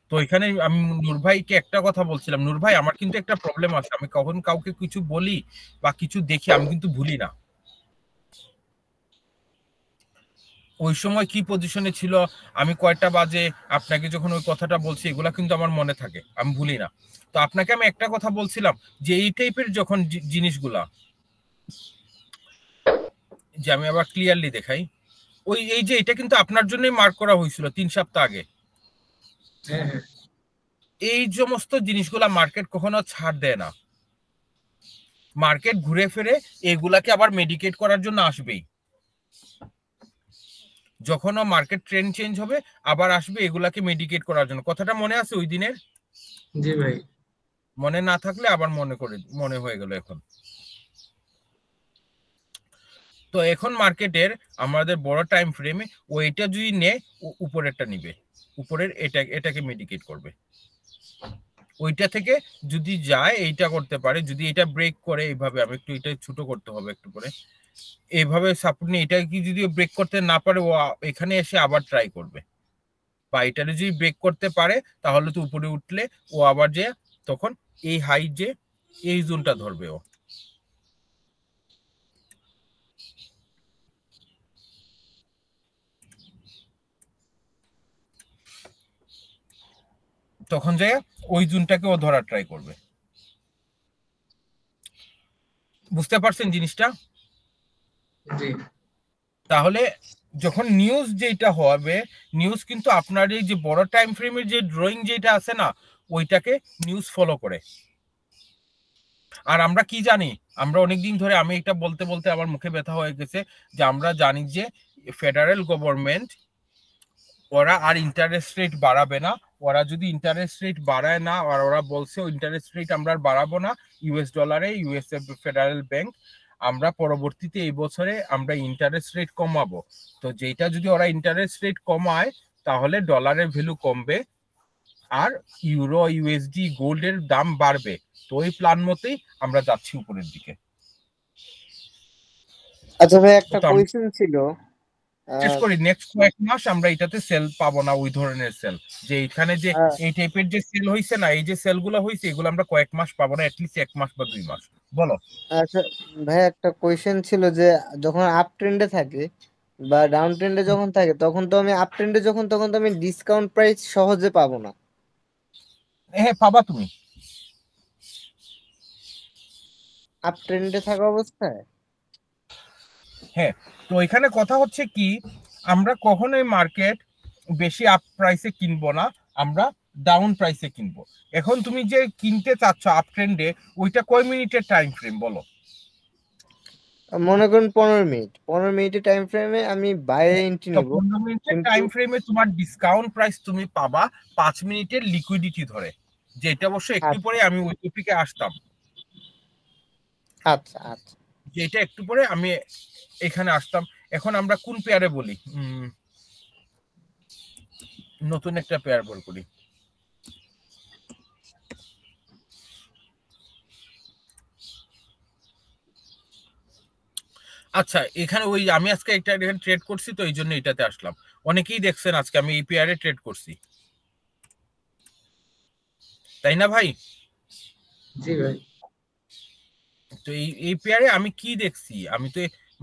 তো এখানে আমি নুরভাইকে একটা কথা বলছিলাম নুরভাই আমার কিন্তু একটা প্রবলেম আছে আমি কখন কাউকে কিছু বলি বা কিছু দেখি আমি কিন্তু ভুলি না ওই সময় কি পজিশনে ছিল আমি কয়টা বাজে আপনাকে যখন ওই কথাটা বলছি এগুলা কিন্তু আমার মনে থাকে আমি ভুলি না তো আপনাকে আমি একটা কথা বলছিলাম যে এই টাইপের যখন জিনিসগুলা যে আমি আবার ক্লিয়ারলি দেখাই ওই এই যে এটা কিন্তু আপনার জন্যই মার্ক করা হয়েছিল তিন সপ্তাহ আগে হ্যাঁ, হ্যাঁ। এই সমস্ত জিনিসগুলা মার্কেট কখনো ছাড় দেয় না মার্কেট ঘুরে ফিরে এগুলাকে আবার মেডিকেট করার জন্য আসবেই যখনও মার্কেট ট্রেন্ড চেঞ্জ হবে আবার আসবে এগুলাকে মেডিকেট করার জন্য কথাটা মনে আছে ওই দিনের জি ভাই মনে না থাকলে আবার মনে করে মনে হয়ে গেল এখন তো এখন মার্কেটের আমাদের বড় টাইম ফ্রেমে ওইটা যদি নেয় উপরেরটা নিবে উপরের এটা এটাকে মেডিকেট করবে ওইটা থেকে যদি যায় এইটা করতে পারে যদি এটা ব্রেক করে এইভাবে আমি একটু এটা ছোট করতে হবে একটু করে এইভাবে সাপোর্ট নিয়ে এটা কি যদি ব্রেক করতে না পারে ও এখানে এসে আবার ট্রাই করবে বা এটা যদি ব্রেক করতে পারে তাহলে তো উপরে উঠলে ও আবার যে তখন এই হাইট যে এই জোনটা ধরবে ও তখন যে ওই জুনটাকে ও ধরার ট্রাই করবে বুঝতে পারছেন জিনিসটা তাহলে যখন নিউজ যেটা হবে নিউজ কিন্তু আপনার এই যে বড় টাইম ফ্রেমের যে ড্রয়িং যেটা আছে না ওইটাকে নিউজ ফলো করে আর আমরা কি জানি আমরা অনেকদিন ধরে আমি এটা বলতে বলতে আমার মুখে ব্যথা হয়ে গেছে যে আমরা জানি যে ফেডারেল গভর্নমেন্ট ওরা আর ইন্টারেস্ট রেট বাড়াবে না ওরা যদি ইন্টারেস্ট রেট বাড়ায় না আর ওরা বলছে ইন্টারেস্ট রেট আমরা বাড়াবো না ইউএস ডলারে ইউএস ফেডারেল ব্যাংক আমরা পরবর্তীতে এই বছরে আমরা ইন্টারেস্ট রেট কমাবো তো যেটা যদি ওরা ইন্টারেস্ট রেট কমায় তাহলে ডলারের ভ্যালু কমবে আর ইউরো ইউএসডি গোল্ডের দাম বাড়বে তো ওই প্ল্যান মতেই আমরা যাচ্ছি উপরের দিকে আচ্ছা ভাই একটা কোয়েশ্চেন ছিল চেষ্টা করি নেক্সট কয়েক মাস আমরা এটাতে সেল পাবো না ওই ধরনের সেল যে এখানে যে হ্যাঁ। এই টাইপের যে সেল হইছে না এই যে সেল গুলো হয়েছে এগুলো আমরা কয়েক মাস পাবো না অ্যাটলিস্ট এক মাস বা দুই মাস বলো আচ্ছা ভাই একটা কোয়েশ্চেন ছিল যে যখন আপ ট্রেন্ডে থাকে বা ডাউন ট্রেন্ডে যখন থাকে তখন তো আমি আপ ট্রেন্ডে যখন তখন তো আমি ডিসকাউন্ট প্রাইস সহজে পাবো না হ্যাঁ পাবা তুমি আপ ট্রেন্ডে থাকা অবস্থায় হ্যাঁ তো এখানে কথা হচ্ছে কি আমরা কখনোই মার্কেট বেশি আপ প্রাইসে কিনবো না আমরা ডাউন প্রাইসে কিনবো এখন তুমি যে কিনতে চাচ্ছ আপ ট্রেন্ডে ওইটা কয় মিনিটের টাইম ফ্রেম বলো মনে করুন পনেরো মিনিট পনেরো মিনিটের টাইম ফ্রেমে আমি বাইরে এন্ট্রি নেব পনেরো মিনিটের টাইম ফ্রেমে তোমার ডিসকাউন্ট প্রাইস তুমি পাবা পাঁচ মিনিটের লিকুইডিটি ধরে যেটা অবশ্য একটু আচ্ছা। পরে আমি ওই টপিকে আসতাম আচ্ছা আচ্ছা যেটা একটু পরে আমি এখানে আসতাম এখন আমরা কোন পেয়ারে বলি নতুন একটা পেয়ার বল করি আচ্ছা এখানে ওই আমি আজকে একটা এখানে ট্রেড করছি তো এই জন্য এটাতে আসলাম অনেকেই দেখছেন আজকে আমি এই পেয়ারে ট্রেড করছি তাই না ভাই ভাই তো এই এই পেয়ারে আমি কি দেখছি আমি তো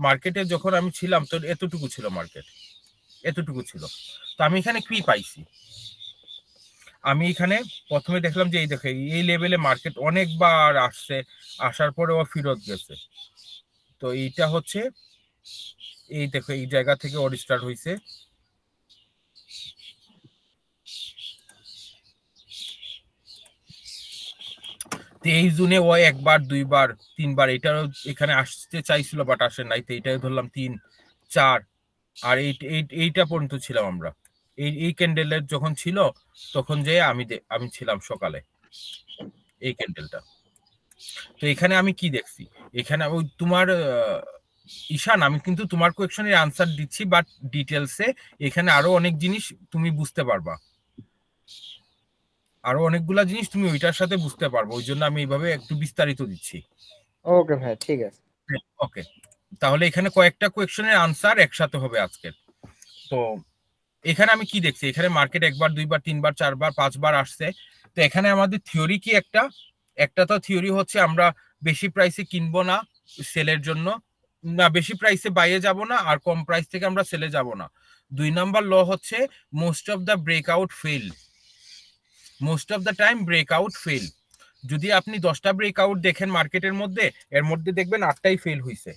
মার্কেটে যখন আমি ছিলাম তো এতটুকু ছিল মার্কেট এতটুকু ছিল তো আমি এখানে কি পাইছি আমি এখানে প্রথমে দেখলাম যে এই দেখে এই লেভেলে মার্কেট অনেকবার আসছে আসার পরে ও ফিরত গেছে তো এইটা হচ্ছে এই দেখো এই জায়গা থেকে ওর স্টার্ট হয়েছে তেইশ জুনে ও একবার দুইবার তিনবার এটারও এখানে আসতে চাইছিল বাট আসে নাই তো এটাই ধরলাম তিন চার আর এইটা পর্যন্ত ছিলাম আমরা এই এই ক্যান্ডেলের যখন ছিল তখন যে আমি আমি ছিলাম সকালে এই ক্যান্ডেলটা তো এখানে আমি কি দেখছি এখানে ওই তোমার ঈশান আমি কিন্তু তোমার কোয়েকশনের আনসার দিচ্ছি বাট ডিটেলসে এখানে আরো অনেক জিনিস তুমি বুঝতে পারবা আরো অনেকগুলা জিনিস তুমি ওইটার সাথে বুঝতে পারবো ওই জন্য আমি এইভাবে একটু বিস্তারিত দিচ্ছি ওকে ভাই ঠিক আছে ওকে তাহলে এখানে কয়েকটা কোয়েশ্চেনের আনসার একসাথে হবে আজকে তো এখানে আমি কি দেখছি এখানে মার্কেট একবার দুইবার তিনবার চারবার পাঁচবার আসছে তো এখানে আমাদের থিওরি কি একটা একটা তো থিওরি হচ্ছে আমরা বেশি প্রাইসে কিনবো না সেলের জন্য না বেশি প্রাইসে বাইরে যাব না আর কম প্রাইস থেকে আমরা সেলে যাব না দুই নাম্বার ল হচ্ছে most of the breakout fail most of the time breakout fail যদি আপনি দশটা ব্রেকআউট দেখেন মার্কেটের মধ্যে এর মধ্যে দেখবেন আটটাই ফেল হয়েছে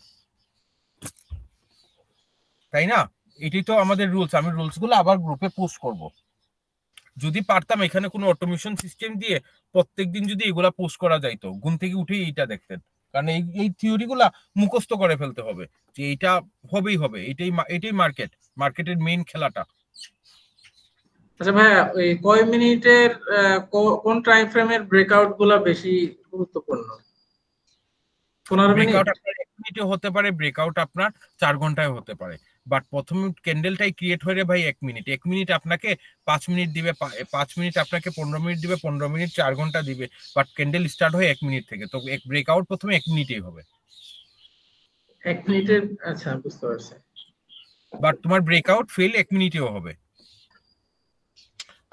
তাই না এটি তো আমাদের রুলস আমি রুলসগুলো আবার গ্রুপে পোস্ট করব যদি পারতাম এখানে কোনো অটোমেশন সিস্টেম দিয়ে প্রত্যেক দিন যদি এগুলা পোস্ট করা যাইতো ঘুম থেকে উঠেই এইটা দেখতেন কারণ এই এই থিওরিগুলা মুখস্থ করে ফেলতে হবে যে এটা হবেই হবে এটাই এটাই মার্কেট মার্কেটের মেইন খেলাটা আচ্ছা ভাইয়া ওই কয় মিনিটের কোন টাইম ফ্রেমের ব্রেকআউট গুলা বেশি গুরুত্বপূর্ণ পনেরো মিনিট হতে পারে ব্রেকআউট আপনার চার ঘন্টায় হতে পারে বাট প্রথম ক্যান্ডেলটাই ক্রিয়েট হয়ে ভাই এক মিনিট এক মিনিট আপনাকে পাঁচ মিনিট দিবে পাঁচ মিনিট আপনাকে পনেরো মিনিট দিবে পনেরো মিনিট চার ঘন্টা দিবে বাট ক্যান্ডেল স্টার্ট হয় এক মিনিট থেকে তো এক ব্রেকআউট প্রথমে এক মিনিটেই হবে এক মিনিটের আচ্ছা বুঝতে পারছি বাট তোমার ব্রেকআউট ফেল এক মিনিটেও হবে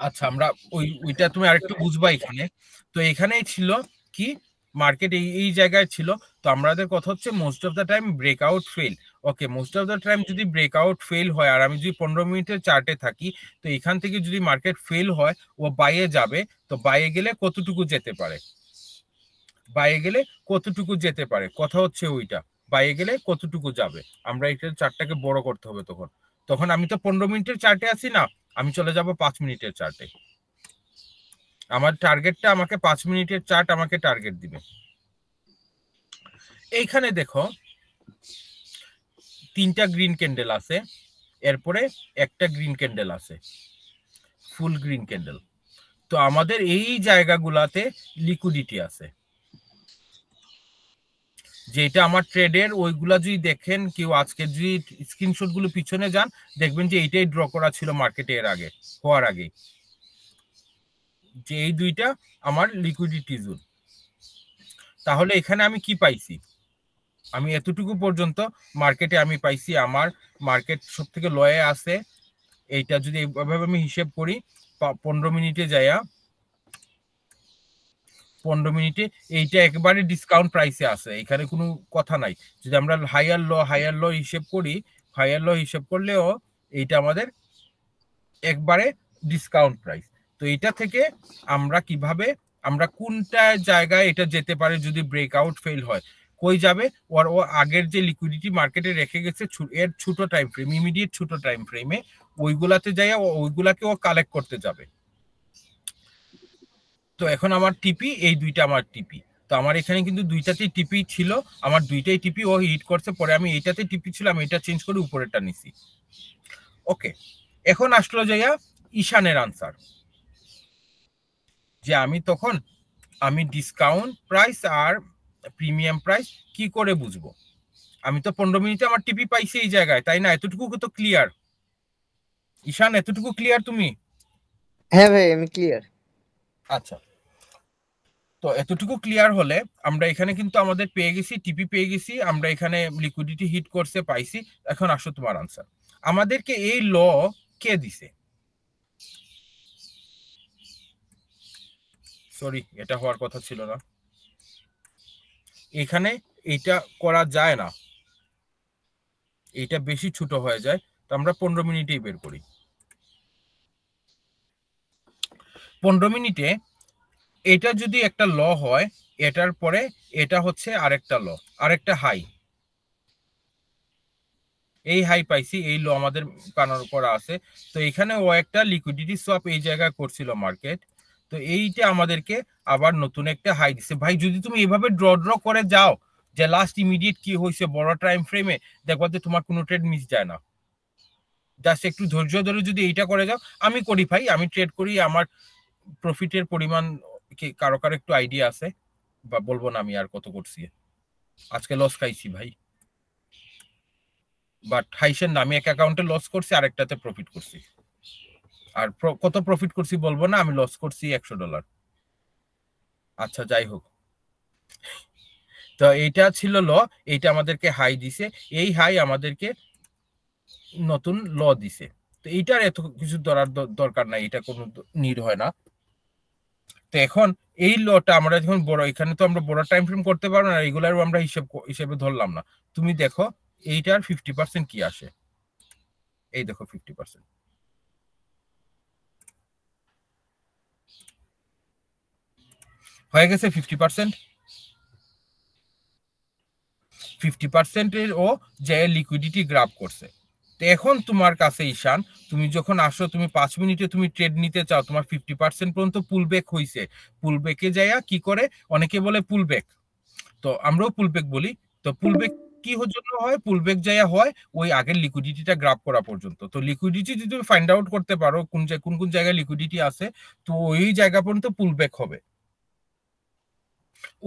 আচ্ছা আমরা ওই ওইটা তুমি আরেকটু বুঝবা এখানে তো এখানেই ছিল কি মার্কেট এই এই জায়গায় ছিল তো আমাদের কথা হচ্ছে most of the time breakout fail okay most of the time যদি ব্রেকআউট ফেল হয় আর আমি যদি পনেরো মিনিটের চার্টে থাকি তো এখান থেকে যদি মার্কেট ফেল হয় ও বাইয়ে যাবে তো বাইয়ে গেলে কতটুকু যেতে পারে বাইয়ে গেলে কতটুকু যেতে পারে কথা হচ্ছে ওইটা বাইয়ে গেলে কতটুকু যাবে আমরা এটার চারটাকে বড় করতে হবে তখন তখন আমি তো পনেরো মিনিটের চার্টে আছি না আমি চলে যাব পাঁচ মিনিটের চার্টে আমার টার্গেটটা আমাকে পাঁচ মিনিটের চার্ট আমাকে টার্গেট দিবে এইখানে দেখো তিনটা গ্রিন ক্যান্ডেল আছে এরপরে একটা গ্রিন ক্যান্ডেল আছে ফুল গ্রিন ক্যান্ডেল তো আমাদের এই জায়গাগুলাতে লিকুইডিটি আছে যেটা আমার ট্রেডের ওইগুলা যদি দেখেন কেউ আজকে যদি স্ক্রিনশট গুলো পিছনে যান দেখবেন যে এইটাই ড্র করা ছিল মার্কেটে এর আগে হওয়ার আগে যে এই দুইটা আমার লিকুইডিটি জোন তাহলে এখানে আমি কি পাইছি আমি এতটুকু পর্যন্ত মার্কেটে আমি পাইছি আমার মার্কেট সব থেকে লয়ে আছে এইটা যদি এভাবে আমি হিসেব করি পনেরো মিনিটে যাইয়া পনেরো মিনিটে এইটা একবারে ডিসকাউন্ট প্রাইসে আছে এখানে কোনো কথা নাই যদি আমরা হায়ার ল হায়ার ল হিসেব করি হায়ার ল হিসেব করলেও এইটা আমাদের একবারে ডিসকাউন্ট প্রাইস তো এটা থেকে আমরা কিভাবে আমরা কোনটা জায়গায় এটা যেতে পারে যদি ব্রেকআউট ফেল হয় কই যাবে ওর ও আগের যে লিকুইডিটি মার্কেটে রেখে গেছে এর ছোট টাইম ফ্রেম ইমিডিয়েট ছোট টাইম ফ্রেমে ওইগুলাতে যাইয়া ওইগুলাকে ও কালেক্ট করতে যাবে তো এখন আমার টিপি এই দুইটা আমার টিপি তো আমার এখানে কিন্তু দুইটাতেই টিপি ছিল আমার দুইটাই টিপি ও হিট করছে পরে আমি এইটাতে টিপি ছিল আমি এটা চেঞ্জ করে উপরেটা নিছি ওকে এখন আসলো যাইয়া ঈশানের আনসার যে আমি তখন আমি ডিসকাউন্ট প্রাইস আর প্রিমিয়াম প্রাইস কি করে বুঝবো আমি তো পনেরো মিনিটে আমার টিপি পাইছি এই জায়গায় তাই না এতটুকু তো ক্লিয়ার ঈশান এতটুকু ক্লিয়ার তুমি হ্যাঁ ভাই আমি ক্লিয়ার আচ্ছা তো এতটুকু ক্লিয়ার হলে আমরা এখানে কিন্তু আমাদের পেয়ে গেছি টিপি পেয়ে গেছি আমরা এখানে লিকুইডিটি হিট করছে পাইছি এখন আসো তোমার আনসার আমাদেরকে এই ল কে দিছে সরি এটা হওয়ার কথা ছিল না এখানে এটা করা যায় না এটা বেশি ছোট হয়ে যায় তো আমরা পনেরো মিনিটেই বের করি পনেরো মিনিটে এটা যদি একটা ল হয় এটার পরে এটা হচ্ছে আরেকটা ল আরেকটা হাই এই হাই পাইছি এই ল আমাদের কানোর করা আছে তো এখানে ও একটা লিকুইডিটি সোয়াপ এই জায়গায় করছিল মার্কেট তো এইটা আমাদেরকে আবার নতুন একটা হাই দিছে ভাই যদি তুমি এভাবে ড্র ড্র করে যাও যে লাস্ট ইমিডিয়েট কি হয়েছে বড় টাইম ফ্রেমে দেখবা যে তোমার কোনো ট্রেড মিস যায় না জাস্ট একটু ধৈর্য ধরে যদি এইটা করে যাও আমি করি ভাই আমি ট্রেড করি আমার প্রফিটের পরিমাণ কি কারো কারো একটু আইডিয়া আছে বা বলবো না আমি আর কত করছি আজকে লস খাইছি ভাই বাট হাইসেন আমি এক অ্যাকাউন্টে লস করছি আরেকটাতে প্রফিট করছি আর কত প্রফিট করছি বলবো না আমি লস করছি একশো ডলার আচ্ছা যাই হোক তো এইটা ছিল ল এইটা আমাদেরকে হাই দিছে এই হাই আমাদেরকে নতুন ল দিছে তো এইটার এত কিছু ধরার দরকার নাই এটা কোনো নির হয় না তো এখন এই লটা আমরা যখন বড় এখানে তো আমরা বড় টাইম ফ্রেম করতে পারবো না রেগুলারও আমরা হিসেব হিসেবে ধরলাম না তুমি দেখো এইটার ফিফটি পার্সেন্ট কি আসে এই দেখো ফিফটি পার্সেন্ট হয়ে গেছে ফিফটি পার্সেন্ট ফিফটি পার্সেন্টের ও যে লিকুইডিটি গ্রাফ করছে এখন তোমার কাছে ঈশান তুমি যখন আসো তুমি পাঁচ মিনিটে তুমি ট্রেড নিতে চাও তোমার ফিফটি পার্সেন্ট পর্যন্ত পুলব্যাক হয়েছে পুলব্যাকে যাইয়া কি করে অনেকে বলে পুলব্যাক তো আমরাও পুলব্যাক বলি তো পুলব্যাক কি জন্য হয় পুলব্যাক যাইয়া হয় ওই আগের লিকুইডিটিটা গ্রাফ করা পর্যন্ত তো লিকুইডিটি যদি তুমি ফাইন্ড আউট করতে পারো কোন কোন কোন জায়গায় লিকুইডিটি আছে তো ওই জায়গা পর্যন্ত পুলব্যাক হবে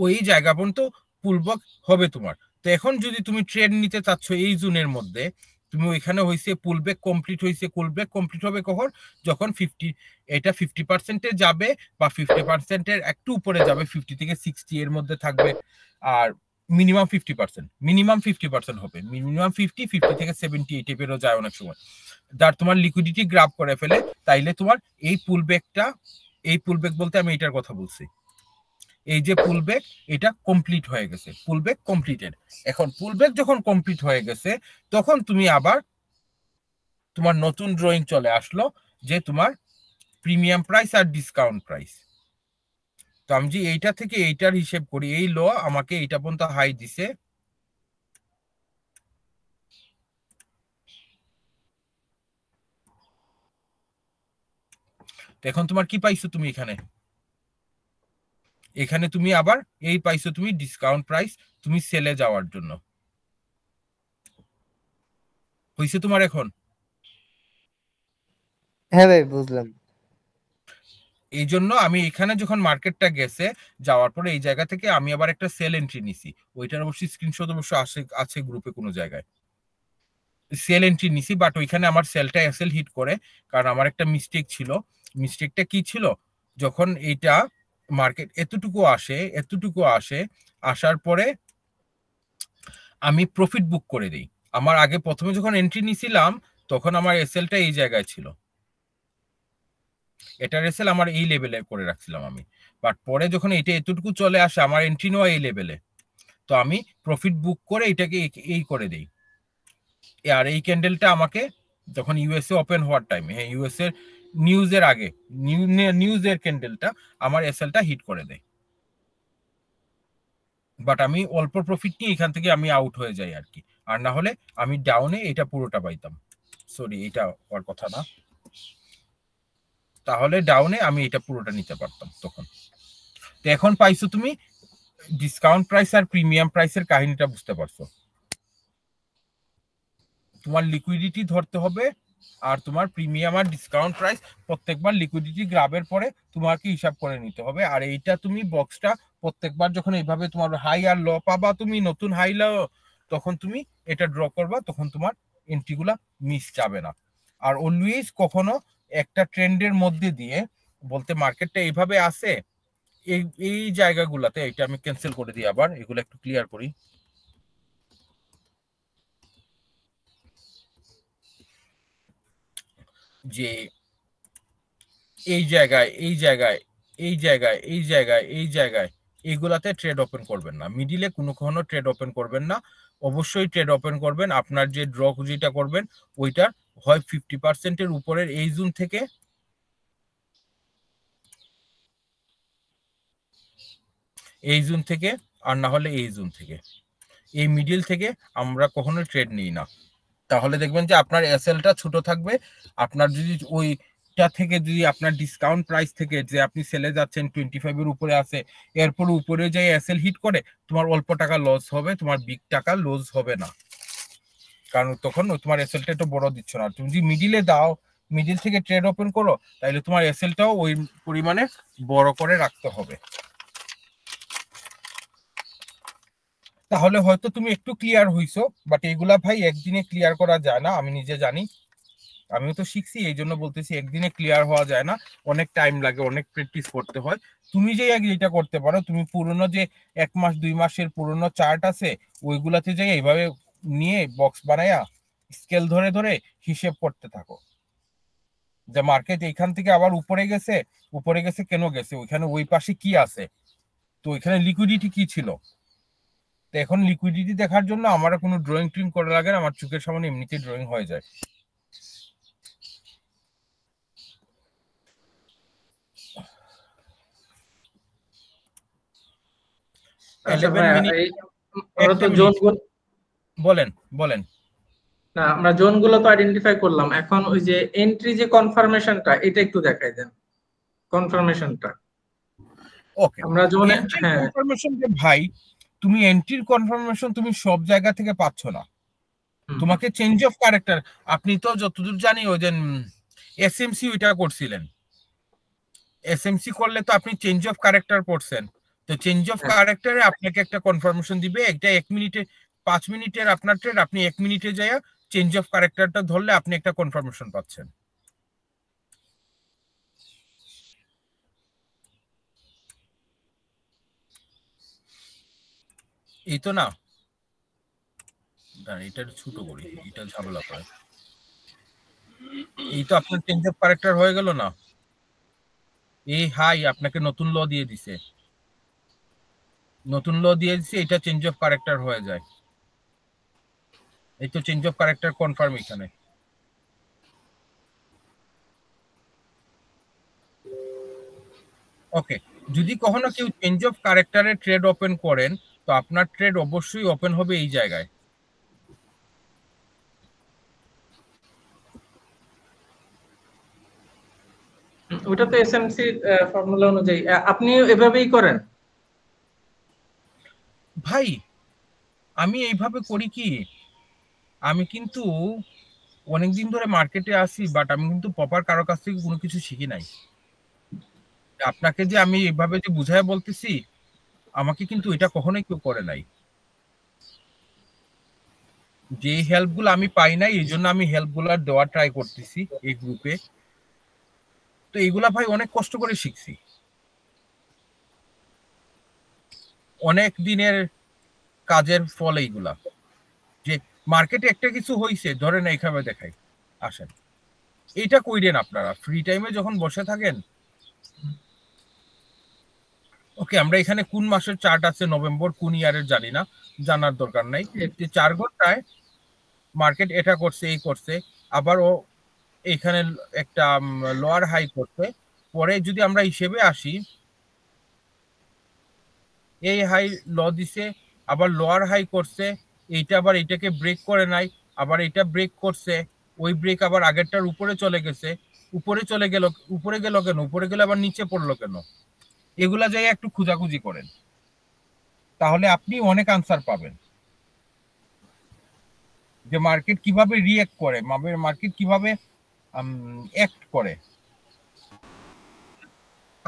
ওই জায়গা পর্যন্ত পুলব্যাক হবে তোমার তো এখন যদি তুমি ট্রেড নিতে চাচ্ছ এই জোনের মধ্যে তুমি ওইখানে হয়েছে পুল ব্যাক কমপ্লিট হয়েছে কুল ব্যাক কমপ্লিট হবে কখন যখন ফিফটি এটা ফিফটি পার্সেন্টে যাবে বা ফিফটি পার্সেন্টের একটু উপরে যাবে ফিফটি থেকে সিক্সটি এর মধ্যে থাকবে আর minimum fifty percent minimum fifty percent হবে মিনিমাম ফিফটি ফিফটি থেকে সেভেন্টি এই টাইপেরও যায় অনেক সময় যার তোমার লিকুইডিটি গ্রাফ করে ফেলে তাইলে তোমার এই পুল ব্যাকটা এই পুল ব্যাক বলতে আমি এটার কথা বলছি এই যে পুলব্যাক এটা কমপ্লিট হয়ে গেছে পুলব্যাক কমপ্লিটেড এখন পুলব্যাক যখন কমপ্লিট হয়ে গেছে তখন তুমি আবার তোমার নতুন ড্রয়িং চলে আসলো যে তোমার প্রিমিয়াম প্রাইস আর ডিসকাউন্ট প্রাইস তো আমি যে এইটা থেকে এইটার হিসেব করি এই লো আমাকে এইটা পর্যন্ত হাই দিছে এখন তোমার কি পাইছো তুমি এখানে এখানে তুমি আবার এই পাইছো তুমি ডিসকাউন্ট প্রাইস তুমি সেলে যাওয়ার জন্য হইছে তোমার এখন হ্যাঁ ভাই বুঝলাম এই জন্য আমি এখানে যখন মার্কেটটা গেছে যাওয়ার পরে এই জায়গা থেকে আমি আবার একটা সেল এন্ট্রি নিছি ওইটার অবশ্যই স্ক্রিনশট অবশ্য আসে আছে গ্রুপে কোনো জায়গায় সেল এন্ট্রি নিছি বাট ওইখানে আমার সেলটা এসএল হিট করে কারণ আমার একটা মিস্টেক ছিল মিস্টেকটা কি ছিল যখন এইটা মার্কেট এতটুকু আসে এতটুকু আসে আসার পরে আমি প্রফিট বুক করে দিই আমার আগে প্রথমে যখন এন্ট্রি নিছিলাম তখন আমার এসএলটা এই জায়গায় ছিল এটার এসএল আমার এই লেভেলে করে রাখছিলাম আমি বাট পরে যখন এটা এতটুকু চলে আসে আমার এন্ট্রি নেওয়া এই লেভেলে তো আমি প্রফিট বুক করে এটাকে এই করে দেই আর এই ক্যান্ডেলটা আমাকে যখন ইউএসএ ওপেন হওয়ার টাইমে হ্যাঁ ইউএসএ নিউজের আগে নিউজের ক্যান্ডেলটা আমার এসএলটা হিট করে দেয় বাট আমি অল্প প্রফিট নিয়ে এখান থেকে আমি আউট হয়ে যাই আর কি আর না হলে আমি ডাউনে এটা পুরোটা পাইতাম সরি এটা হওয়ার কথা না তাহলে ডাউনে আমি এটা পুরোটা নিতে পারতাম তখন তো এখন পাইছো তুমি ডিসকাউন্ট প্রাইস আর প্রিমিয়াম প্রাইসের কাহিনীটা বুঝতে পারছো তোমার লিকুইডিটি ধরতে হবে আর তোমার প্রিমিয়াম আর ডিসকাউন্ট প্রাইস প্রত্যেকবার লিকুইডিটি গ্রাবের পরে তোমাকে হিসাব করে নিতে হবে আর এইটা তুমি বক্সটা প্রত্যেকবার যখন এইভাবে তোমার হাই আর ল পাবা তুমি নতুন হাই ল তখন তুমি এটা ড্র করবা তখন তোমার এন্ট্রিগুলা মিস যাবে না আর অলওয়েজ কখনো একটা ট্রেন্ডের মধ্যে দিয়ে বলতে মার্কেটটা এইভাবে আসে এই এই জায়গাগুলাতে এটা আমি ক্যান্সেল করে দিই আবার এগুলো একটু ক্লিয়ার করি যে এই জায়গায় এই জায়গায় এই জায়গায় এই জায়গায় এই জায়গায় এইগুলাতে ট্রেড ওপেন করবেন না মিডিলে কোনো কখনো ট্রেড ওপেন করবেন না অবশ্যই ট্রেড ওপেন করবেন আপনার যে ড্র যেটা করবেন ওইটার হয় ফিফটি পার্সেন্টের উপরের এই জুন থেকে এই জুন থেকে আর না হলে এই জুন থেকে এই মিডিল থেকে আমরা কখনো ট্রেড নিই না তাহলে দেখবেন যে আপনার এলটা ছোট থাকবে আপনার যদি ওই থেকে যদি আপনার ডিসকাউন্ট প্রাইস থেকে যে আপনি সেলে যাচ্ছেন টোয়েন্টি ফাইভ এর উপরে আছে এরপর উপরে যে এল হিট করে তোমার অল্প টাকা লস হবে তোমার বিগ টাকা লস হবে না কারণ তখন তোমার এলটা একটু বড় দিচ্ছ না তুমি যদি মিডিলে দাও মিডিল থেকে ট্রেড ওপেন করো তাহলে তোমার এলটাও ওই পরিমাণে বড় করে রাখতে হবে তাহলে হয়তো তুমি একটু ক্লিয়ার হইছো বাট এগুলা ভাই একদিনে ক্লিয়ার করা যায় না আমি নিজে জানি আমিও তো শিখছি এই জন্য বলতেছি একদিনে ক্লিয়ার হওয়া যায় না অনেক টাইম লাগে অনেক প্র্যাকটিস করতে হয় তুমি যে এটা করতে পারো তুমি পুরনো যে এক মাস দুই মাসের পুরনো চার্ট আছে ওইগুলাতে যে এইভাবে নিয়ে বক্স বানায়া স্কেল ধরে ধরে হিসেব করতে থাকো যে মার্কেট এইখান থেকে আবার উপরে গেছে উপরে গেছে কেন গেছে ওইখানে ওই পাশে কি আছে তো ওইখানে লিকুইডিটি কি ছিল তো এখন লিকুইডিটি দেখার জন্য আমার কোনো ড্রয়িং ট্রিম করা লাগে না আমার চোখের সামনে এমনিতেই ড্রয়িং হয়ে যায় আচ্ছা বলেন বলেন না আমরা জোন গুলো তো আইডেন্টিফাই করলাম এখন ওই যে এন্ট্রি যে কনফার্মেশনটা এটা একটু দেখাই দেন কনফার্মেশনটা ওকে আমরা জোনে কনফার্মেশন হ্যাঁ। যে ভাই তুমি এন্ট্রির কনফার্মেশন তুমি সব জায়গা থেকে পাচ্ছ না তোমাকে চেঞ্জ অফ ক্যারেক্টার আপনি তো যতদূর জানি ওই যে এসএমসি ওইটা করছিলেন এসএমসি করলে তো আপনি চেঞ্জ অফ ক্যারেক্টার পড়ছেন তো চেঞ্জ অফ ক্যারেক্টারে আপনাকে একটা কনফার্মেশন দিবে একটা এক মিনিটে পাঁচ মিনিটের আপনার ট্রেড আপনি এক মিনিটে যাইয়া চেঞ্জ অফ ক্যারেক্টারটা ধরলে আপনি একটা কনফার্মেশন পাচ্ছেন এই তো না এটা ছোট করি এটা ঝামেলা করে এই তো আপনার চেঞ্জ অফ ক্যারেক্টার হয়ে গেল না এই হাই আপনাকে নতুন ল দিয়ে দিছে নতুন ল দিয়ে দিছে এটা চেঞ্জ অফ ক্যারেক্টার হয়ে যায় এই তো চেঞ্জ অফ ক্যারেক্টার কনফার্ম এখানে ওকে যদি কখনো কেউ চেঞ্জ অফ ক্যারেক্টারের ট্রেড ওপেন করেন তো আপনার ট্রেড অবশ্যই ওপেন হবে এই জায়গায় ওটা তো এসএমসি ফর্মুলা অনুযায়ী আপনি এভাবেই করেন ভাই আমি এইভাবে করি কি আমি কিন্তু অনেকদিন ধরে মার্কেটে আসি বাট আমি কিন্তু প্রপার কারো কাছ থেকে কোনো কিছু শিখি নাই আপনাকে যে আমি এইভাবে যে বুঝায় বলতেছি আমাকে কিন্তু এটা কখনোই কেউ করে নাই যে হেল্পগুলো আমি পাই নাই এই জন্য আমি হেল্পগুলো দেওয়া ট্রাই করতেছি এই গ্রুপে তো এইগুলা ভাই অনেক কষ্ট করে শিখছি অনেক দিনের কাজের ফল এইগুলা যে মার্কেটে একটা কিছু হইছে ধরেন এইভাবে দেখাই আসেন এটা কইরেন আপনারা ফ্রি টাইমে যখন বসে থাকেন ওকে আমরা এখানে কোন মাসের চার্ট আছে নভেম্বর কোন ইয়ারের জানি না জানার দরকার নাই একটি চার ঘন্টায় মার্কেট এটা করছে এই করছে আবার ও এখানে একটা লোয়ার হাই করছে পরে যদি আমরা হিসেবে আসি এই হাই ল দিছে আবার লোয়ার হাই করছে এইটা আবার এটাকে ব্রেক করে নাই আবার এটা ব্রেক করছে ওই ব্রেক আবার আগেরটার উপরে চলে গেছে উপরে চলে গেল উপরে গেল কেন উপরে গেলে আবার নিচে পড়লো কেন এগুলা জায়গায় একটু খুঁজাখুঁজি করেন তাহলে আপনি অনেক আনসার পাবেন যে মার্কেট কিভাবে রিয়েক্ট করে মার্কেট কিভাবে অ্যাক্ট করে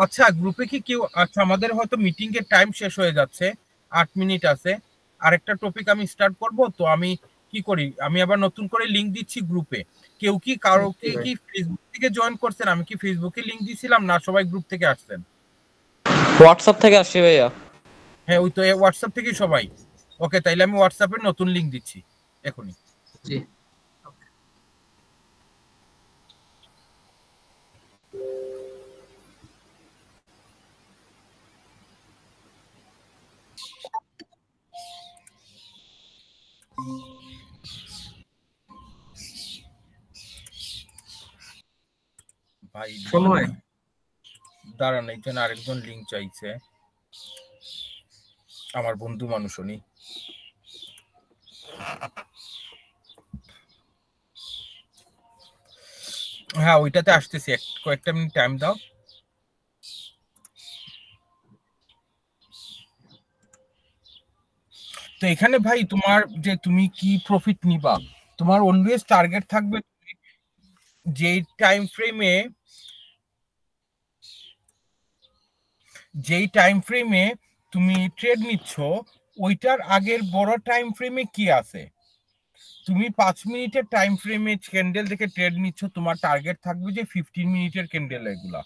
আচ্ছা গ্রুপে কি কেউ আচ্ছা আমাদের হয়তো মিটিং এর টাইম শেষ হয়ে যাচ্ছে আট মিনিট আছে আরেকটা টপিক আমি স্টার্ট করব তো আমি কি করি আমি আবার নতুন করে লিংক দিচ্ছি গ্রুপে কেউ কি কারোকে কি ফেসবুক থেকে জয়েন করছেন আমি কি ফেসবুকে লিংক দিছিলাম না সবাই গ্রুপ থেকে আসছেন হোয়াটসঅ্যাপ থেকে আসছে ভাইয়া হ্যাঁ ওই তো হোয়াটসঅ্যাপ থেকেই সবাই ওকে তাইলে আমি হোয়াটসঅ্যাপে নতুন লিংক দিচ্ছি এখনই জি ভাই সময় দাঁড়ান এখানে আরেকজন লিঙ্ক চাইছে আমার বন্ধু মানুষ উনি হ্যাঁ ওইটাতে আসতেছি কয়েকটা মিনিট টাইম দাও তো এখানে ভাই তোমার যে তুমি কি প্রফিট নিবা তোমার অলওয়েজ টার্গেট থাকবে যে টাইম ফ্রেমে যেই টাইম ফ্রেমে তুমি ট্রেড নিচ্ছ ওইটার আগের বড় টাইম ফ্রেমে কি আছে তুমি পাঁচ মিনিটের টাইম ফ্রেমে ক্যান্ডেল থেকে ট্রেড নিচ্ছ তোমার টার্গেট থাকবে যে ফিফটিন মিনিটের ক্যান্ডেল এগুলা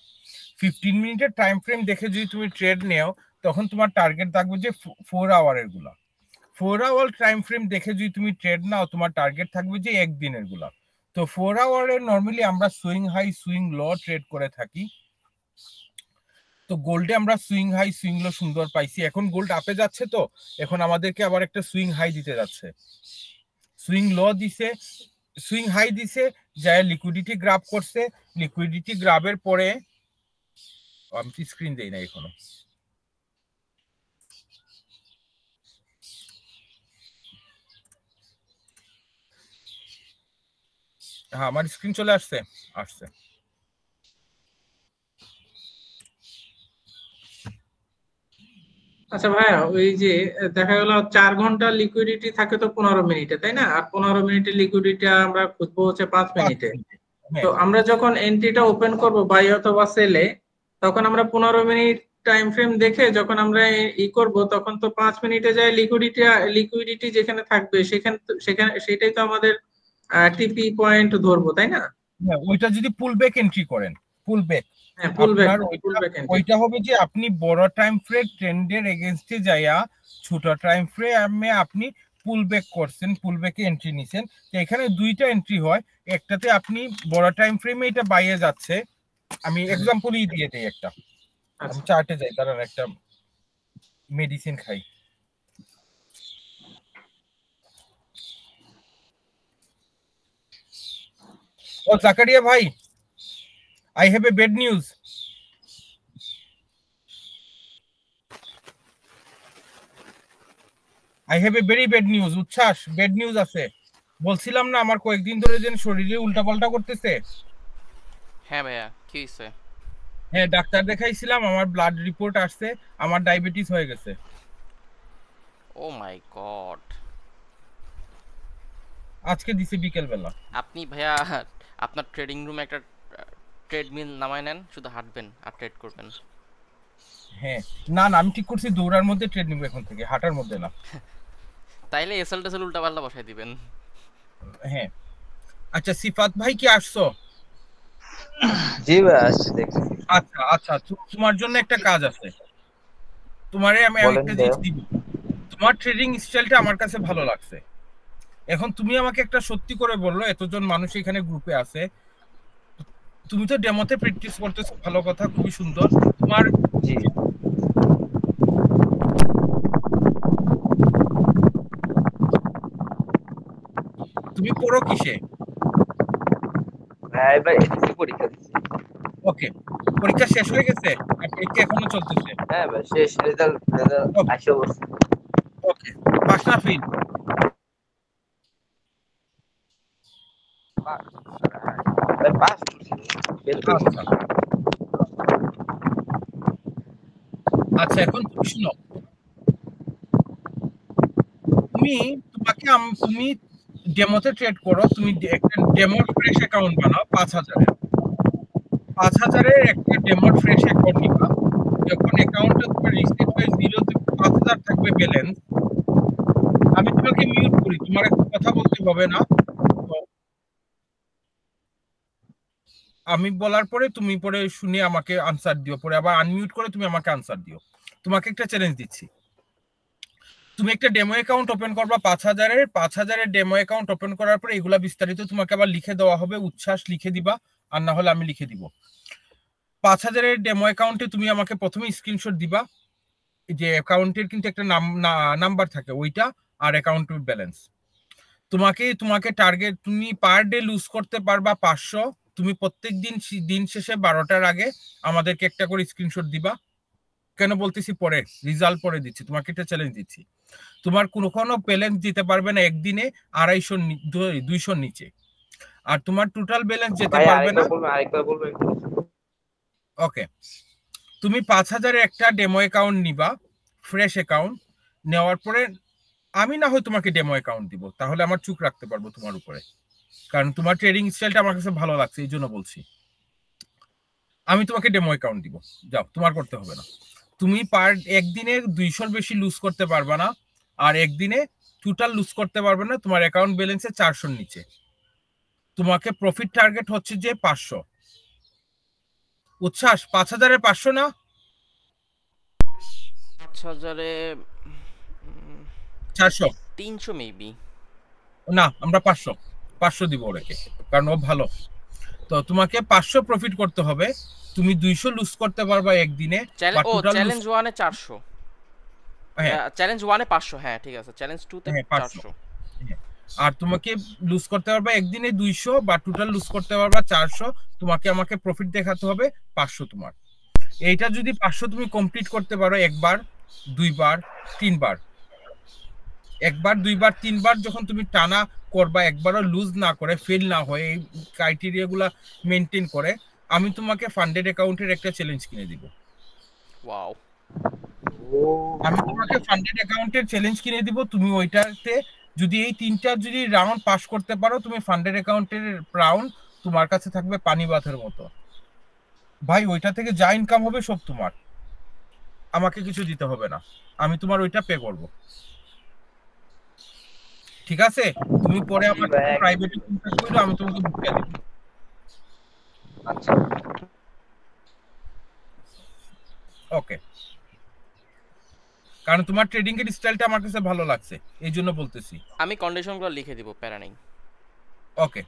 ফিফটিন মিনিটের টাইম ফ্রেম দেখে যদি তুমি ট্রেড নেও তখন তোমার টার্গেট থাকবে যে ফোর আওয়ারের গুলা ফোর আওয়ার টাইম ফ্রেম দেখে যদি তুমি ট্রেড নাও তোমার টার্গেট থাকবে যে একদিনের গুলা তো ফোর আওয়ারে নর্মালি আমরা swing high swing low trade করে থাকি তো গোল্ডে আমরা সুইং হাই সুইং লো সুন্দর পাইছি এখন গোল্ড আপে যাচ্ছে তো এখন আমাদেরকে আবার একটা সুইং হাই দিতে যাচ্ছে সুইং লো দিছে সুইং হাই দিছে যা লিকুইডিটি গ্রাফ করছে লিকুইডিটি গ্রাফের পরে আমি স্ক্রিন দেই না এখনো হ্যাঁ আমার স্ক্রিন চলে আসছে আসছে আচ্ছা ভাইয়া ওই যে দেখা গেল চার ঘন্টা লিকুইডিটি থাকে তো পনেরো মিনিটে তাই না আর পনেরো মিনিটের লিকুইডিটি আমরা খুঁজবো হচ্ছে পাঁচ মিনিটে তো আমরা যখন এন্ট্রিটা ওপেন করব বাই অথবা সেলে তখন আমরা পনেরো মিনিট টাইম ফ্রেম দেখে যখন আমরা ই করব তখন তো পাঁচ মিনিটে যায় লিকুইডিটি লিকুইডিটি যেখানে থাকবে সেখানে সেখানে সেটাই তো আমাদের টিপি পয়েন্ট ধরবো তাই না হ্যাঁ, ওইটা যদি পুল ব্যাক এন্ট্রি করেন পুল ব্যাক হ্যাঁ, ওইটা হবে যে আপনি বড় টাইম ফ্রে ট্রেন্ডের এগেনস্টে যাইয়া ছোট টাইম ফ্রে আমি আপনি পুল ব্যাক করছেন পুল ব্যাকে এন্ট্রি নিছেন তো এখানে দুইটা এন্ট্রি হয় একটাতে আপনি বড় টাইম ফ্রেমে এটা বাইয়ে যাচ্ছে আমি এক্সাম্পলই দিয়ে দেই একটা চার্টে আচ্ছা। যাই তার একটা মেডিসিন খাই ও জাকারিয়া ভাই I have a bad news. I have a very bad news উচ্ছ্বাস ব্যাড নিউজ আছে বলছিলাম না আমার কয়েকদিন ধরে যেন শরীরে উল্টাপাল্টা করতেছে হ্যাঁ ভাইয়া কি হইছে হ্যাঁ ডাক্তার দেখাইছিলাম আমার ব্লাড রিপোর্ট আসছে আমার ডায়াবেটিস হয়ে গেছে ও মাই গড আজকে দিছে বিকেল বেলা আপনি ভাইয়া আপনার ট্রেডিং রুমে একটা ট্রেডমিল নামায় নেন শুধু হাঁটবেন আর ট্রেড করবেন হ্যাঁ না না আমি ঠিক করছি দৌড়ার মধ্যে ট্রেড নিব এখন থেকে হাঁটার মধ্যে না তাইলে এসএল টেসল উল্টা পাল্টা বসাই দিবেন হ্যাঁ আচ্ছা সিফাত ভাই কি আসছো জি ভাই আসছি দেখছি আচ্ছা আচ্ছা তোমার জন্য একটা কাজ আছে তোমারে আমি একটা জিনিস দিব তোমার ট্রেডিং স্টাইলটা আমার কাছে ভালো লাগছে এখন তুমি আমাকে একটা সত্যি করে বললো এতজন মানুষ এখানে গ্রুপে আছে তুমি তো ডেমোতে প্র্যাকটিস করতেছো ভালো কথা খুবই সুন্দর তোমার জি তুমি পড়ো কিসে ভাই হ্যাঁ, ভাই এসএসসি পরীক্ষা দিচ্ছি ওকে পরীক্ষা শেষ হয়ে গেছে পরীক্ষা এখনো চলতেছে হ্যাঁ ভাই শেষ রেজাল্ট রেজাল্ট আসে ওকে বাসনা ফিল বাহ Del pasto, sí. Del pasto. আচ্ছা এখন প্রশ্ন তুমি তোমাকে তুমি ডেমোতে ট্রেড করো তুমি একটা ডেমো ফ্রেশ অ্যাকাউন্ট বানাও পাঁচ হাজারের পাঁচ হাজারের একটা ডেমো ফ্রেশ অ্যাকাউন্ট নিবা যখন অ্যাকাউন্টটা তোমার রিসিভ হয়ে জিরো পাঁচ হাজার থাকবে ব্যালেন্স আমি তোমাকে মিউট করি তোমার একটা কথা বলতে হবে না আমি বলার পরে তুমি পরে শুনে আমাকে আনসার দিও পরে আবার আনমিউট করে তুমি আমাকে আনসার দিও তোমাকে একটা চ্যালেঞ্জ দিচ্ছি তুমি একটা ডেমো অ্যাকাউন্ট ওপেন করবা পাঁচ হাজারের পাঁচ হাজারের ডেমো অ্যাকাউন্ট ওপেন করার পরে এগুলা বিস্তারিত তোমাকে আবার লিখে দেওয়া হবে উচ্ছ্বাস লিখে দিবা আর না হলে আমি লিখে দিব পাঁচ হাজারের ডেমো অ্যাকাউন্টে তুমি আমাকে প্রথমে স্ক্রিনশট দিবা যে অ্যাকাউন্টের কিন্তু একটা নাম নাম্বার থাকে ওইটা আর অ্যাকাউন্ট ব্যালেন্স তোমাকে তোমাকে টার্গেট তুমি পার ডে লুজ করতে পারবা পাঁচশো তুমি প্রত্যেক দিন দিন শেষে বারোটার আগে আমাদেরকে একটা করে স্ক্রিনশট দিবা কেন বলতেছি পরে রিজাল্ট পরে দিচ্ছি তোমাকে একটা চ্যালেঞ্জ দিচ্ছি তোমার কোনো কোনো ব্যালেন্স দিতে পারবে না একদিনে আড়াইশো দুইশোর নিচে আর তোমার টোটাল ব্যালেন্স যেতে পারবে না ওকে তুমি পাঁচ হাজারের একটা ডেমো অ্যাকাউন্ট নিবা ফ্রেশ অ্যাকাউন্ট নেওয়ার পরে আমি না হয় তোমাকে ডেমো অ্যাকাউন্ট দিব তাহলে আমার চুক রাখতে পারবো তোমার উপরে কারণ তোমার ট্রেডিং স্টাইলটা আমার কাছে ভালো লাগছে এই জন্য বলছি আমি তোমাকে ডেমো অ্যাকাউন্ট দিব যাও তোমার করতে হবে না তুমি পার একদিনে দুইশোর বেশি লুজ করতে পারবা না আর একদিনে টোটাল লুজ করতে পারবে না তোমার অ্যাকাউন্ট ব্যালেন্সে চারশোর নিচে তোমাকে প্রফিট টার্গেট হচ্ছে যে পাঁচশো উচ্ছ্বাস পাঁচ হাজারের পাঁচশো না পাঁচ হাজারে চারশো তিনশো মেবি না আমরা পাঁচশো পাঁচশো দিব ওটাকে কারণ ও ভালো তো তোমাকে পাঁচশো প্রফিট করতে হবে তুমি দুইশো লুজ করতে পারবা একদিনে চ্যালেঞ্জ ওয়ানে চারশো চ্যালেঞ্জ ওয়ানে পাঁচশো হ্যাঁ ঠিক আছে চ্যালেঞ্জ টুতে পাঁচশো হ্যাঁ। আর তোমাকে লুজ করতে পারবা একদিনে দুইশো বা টোটাল লুজ করতে পারবা চারশো তোমাকে আমাকে প্রফিট দেখাতে হবে পাঁচশো তোমার এইটা যদি পাঁচশো তুমি কমপ্লিট করতে পারো একবার দুইবার তিনবার একবার দুইবার তিনবার যখন তুমি টানা করবা একবারও লুজ না করে ফেল না হয় এই ক্রাইটেরিয়াগুলো মেনটেন করে আমি তোমাকে ফান্ডেড অ্যাকাউন্টের একটা চ্যালেঞ্জ কিনে দিব ওয়াও আমি তোমাকে ফান্ডেড অ্যাকাউন্টের চ্যালেঞ্জ কিনে দিব তুমি ওইটাতে যদি এই তিনটা যদি রাউন্ড পাস করতে পারো তুমি ফান্ডেড অ্যাকাউন্টের রাউন্ড তোমার কাছে থাকবে পানি বাথের মতো ভাই ওইটা থেকে যা ইনকাম হবে সব তোমার আমাকে কিছু দিতে হবে না আমি তোমার ওইটা পে করবো ঠিক আছে তুমি পরে আচ্ছা, আমার প্রাইভেটে কন্টাক্ট করো আমি তোমাকে বুক করে দেব আচ্ছা ওকে কারণ তোমার ট্রেডিং এর স্টাইলটা আমার কাছে ভালো লাগছে এই জন্য বলতেছি আমি কন্ডিশনগুলো লিখে দিব প্যারা নাই ওকে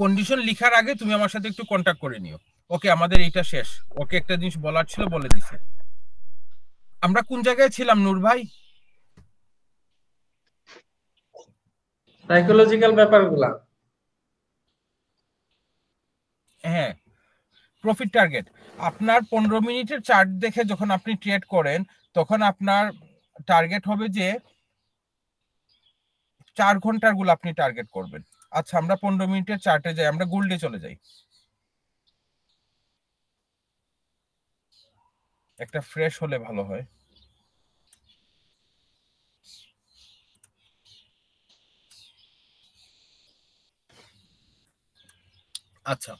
কন্ডিশন লিখার আগে তুমি আমার সাথে একটু কন্টাক্ট করে নিও ওকে আমাদের এইটা শেষ ওকে একটা জিনিস বলার ছিল বলে দিছে আমরা কোন জায়গায় ছিলাম নূর ভাই সাইকোলজিক্যাল ব্যাপারগুলা হ্যাঁ প্রফিট টার্গেট আপনার পনেরো মিনিটের চার্ট দেখে যখন আপনি ট্রেড করেন তখন আপনার টার্গেট হবে যে চার ঘন্টার গুলো আপনি টার্গেট করবেন আচ্ছা আমরা পনেরো মিনিটের চার্টে যাই আমরা গোল্ডে চলে যাই একটা ফ্রেশ হলে ভালো হয় আচ্ছা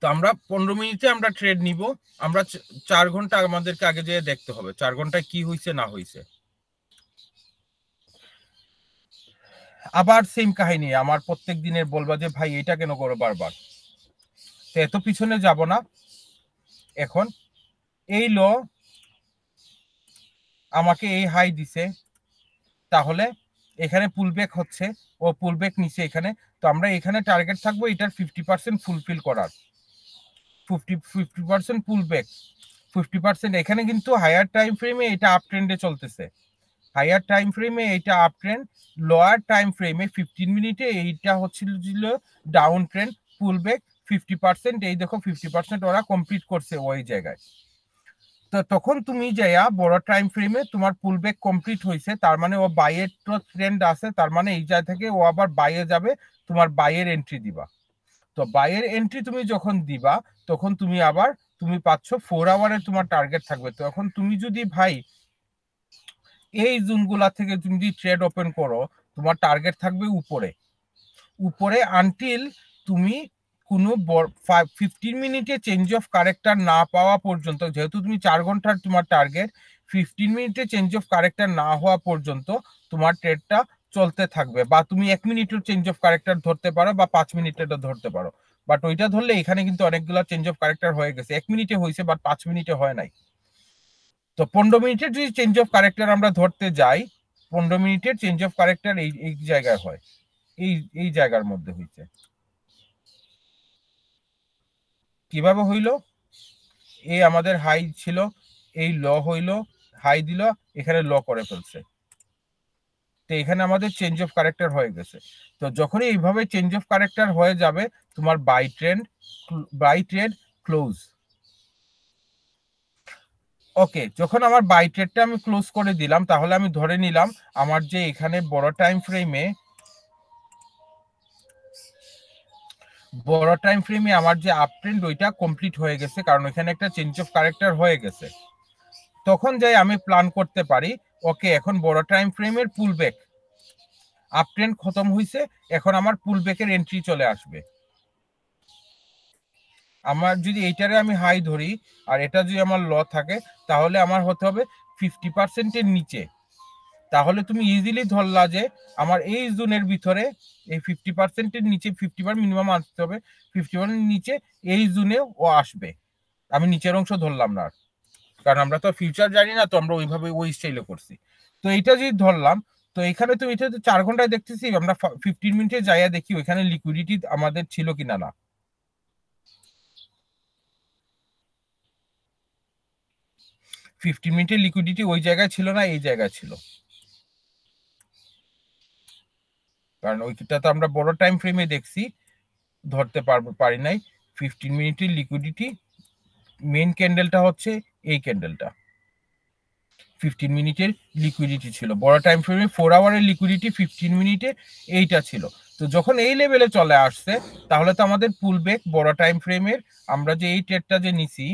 তো আমরা পনেরো মিনিটে আমরা ট্রেড নিব আমরা চার ঘন্টা আমাদেরকে আগে যেয়ে দেখতে হবে চার ঘন্টায় কি হয়েছে না হয়েছে আবার সেম কাহিনী আমার প্রত্যেক দিনের বলবা যে ভাই এটা কেন করো বারবার তো এত পিছনে যাব না এখন এই ল আমাকে এই হাই দিছে তাহলে এখানে পুলব্যাক হচ্ছে ও পুলব্যাক নিচে এখানে তো আমরা এখানে টার্গেট থাকবো এটার ফিফটি পার্সেন্ট ফুলফিল করার fifty fifty percent pullback fifty percent এখানে কিন্তু হায়ার টাইম ফ্রেমে এটা আপ ট্রেন্ডে চলতেছে হায়ার টাইম ফ্রেমে এটা আপ ট্রেন্ড লোয়ার টাইম ফ্রেমে ফিফটিন মিনিটে এইটা হচ্ছিল ছিল down trend pullback fifty percent এই দেখো ফিফটি পার্সেন্ট ওরা কমপ্লিট করছে ওই জায়গায় তো তখন তুমি যাইয়া বড় টাইম ফ্রেমে তোমার পুলব্যাক কমপ্লিট হয়েছে তার মানে ও বাইয়ের তো ট্রেন্ড আছে তার মানে এই জায়গা থেকে ও আবার বাইয়ে যাবে তোমার বাইয়ের এন্ট্রি দিবা তো বাইয়ের এন্ট্রি তুমি যখন দিবা তখন তুমি আবার তুমি পাচ্ছ ফোর আওয়ারে তোমার টার্গেট থাকবে তো এখন তুমি যদি ভাই এই জোনগুলা থেকে তুমি যদি ট্রেড ওপেন করো তোমার টার্গেট থাকবে উপরে উপরে আনটিল তুমি কোনো ফিফটিন মিনিটে চেঞ্জ অফ ক্যারেক্টার না পাওয়া পর্যন্ত যেহেতু তুমি চার ঘন্টার তোমার টার্গেট ফিফটিন মিনিটে চেঞ্জ অফ ক্যারেক্টার না হওয়া পর্যন্ত তোমার ট্রেডটা চলতে থাকবে বা তুমি এক মিনিটের চেঞ্জ অফ ক্যারেক্টার ধরতে পারো বা পাঁচ মিনিটের ধরতে পারো বাট ওইটা ধরলে এখানে কিন্তু অনেকগুলো চেঞ্জ অফ ক্যারেক্টার হয়ে গেছে এক মিনিটে হয়েছে বাট পাঁচ মিনিটে হয় নাই তো পনেরো মিনিটের যদি চেঞ্জ অফ ক্যারেক্টার আমরা ধরতে যাই পনেরো মিনিটের চেঞ্জ অফ ক্যারেক্টার এই এই জায়গায় হয় এই এই জায়গার মধ্যে হয়েছে কিভাবে হইল এই আমাদের হাই ছিল এই ল হইল হাই দিল এখানে ল করে ফেলছে তো এখানে আমাদের চেঞ্জ অফ ক্যারেক্টার হয়ে গেছে তো যখনই এইভাবে চেঞ্জ অফ ক্যারেক্টার হয়ে যাবে তোমার by trend by trade close okay যখন আমার বাই ট্রেডটা আমি ক্লোজ করে দিলাম তাহলে আমি ধরে নিলাম আমার যে এখানে বড় টাইম ফ্রেমে বড় টাইম ফ্রেমে আমার যে আপ ট্রেন্ড ওইটা কমপ্লিট হয়ে গেছে কারণ ওইখানে একটা চেঞ্জ অফ ক্যারেক্টার হয়ে গেছে তখন যাই আমি প্ল্যান করতে পারি ওকে এখন বড় টাইম ফ্রেমের পুল ব্যাক আপ ট্রেন্ড খতম হইছে এখন আমার পুল ব্যাকের এন্ট্রি চলে আসবে আমার যদি এইটারে আমি হাই ধরি আর এটা যদি আমার ল থাকে তাহলে আমার হতে হবে ফিফটি পার্সেন্টের নিচে তাহলে তুমি ইজিলি ধরলা যে আমার এই জোনের ভিতরে এই ফিফটি পার্সেন্টের নিচে ফিফটি পার মিনিমাম আসতে হবে ফিফটি পার্সেন্ট নিচে এই জোনে ও আসবে আমি নিচের অংশ ধরলাম না কারণ আমরা তো ফিউচার জানি না তো আমরা ওইভাবে ওই স্টাইলে করছি তো এটা যদি ধরলাম তো এখানে তুমি এটা চার ঘন্টায় দেখতেছি আমরা ফিফটিন মিনিটে যাইয়া দেখি ওইখানে লিকুইডিটি আমাদের ছিল কিনা না ফিফটিন মিনিটের লিকুইডিটি ওই জায়গায় ছিল না এই জায়গায় ছিল কারণ ওইটা তো আমরা বড় টাইম ফ্রেমে দেখছি ধরতে পারবো পারি নাই ফিফটিন মিনিটের লিকুইডিটি মেন ক্যান্ডেলটা হচ্ছে এই ক্যান্ডেলটা ফিফটিন মিনিটের লিকুইডিটি ছিল বড় টাইম ফ্রেমে ফোর আওয়ারের লিকুইডিটি ফিফটিন মিনিটে এইটা ছিল তো যখন এই লেভেলে চলে আসছে তাহলে তো আমাদের পুল ব্যাক বড় টাইম ফ্রেমের আমরা যে এই ট্রেডটা যে নিছি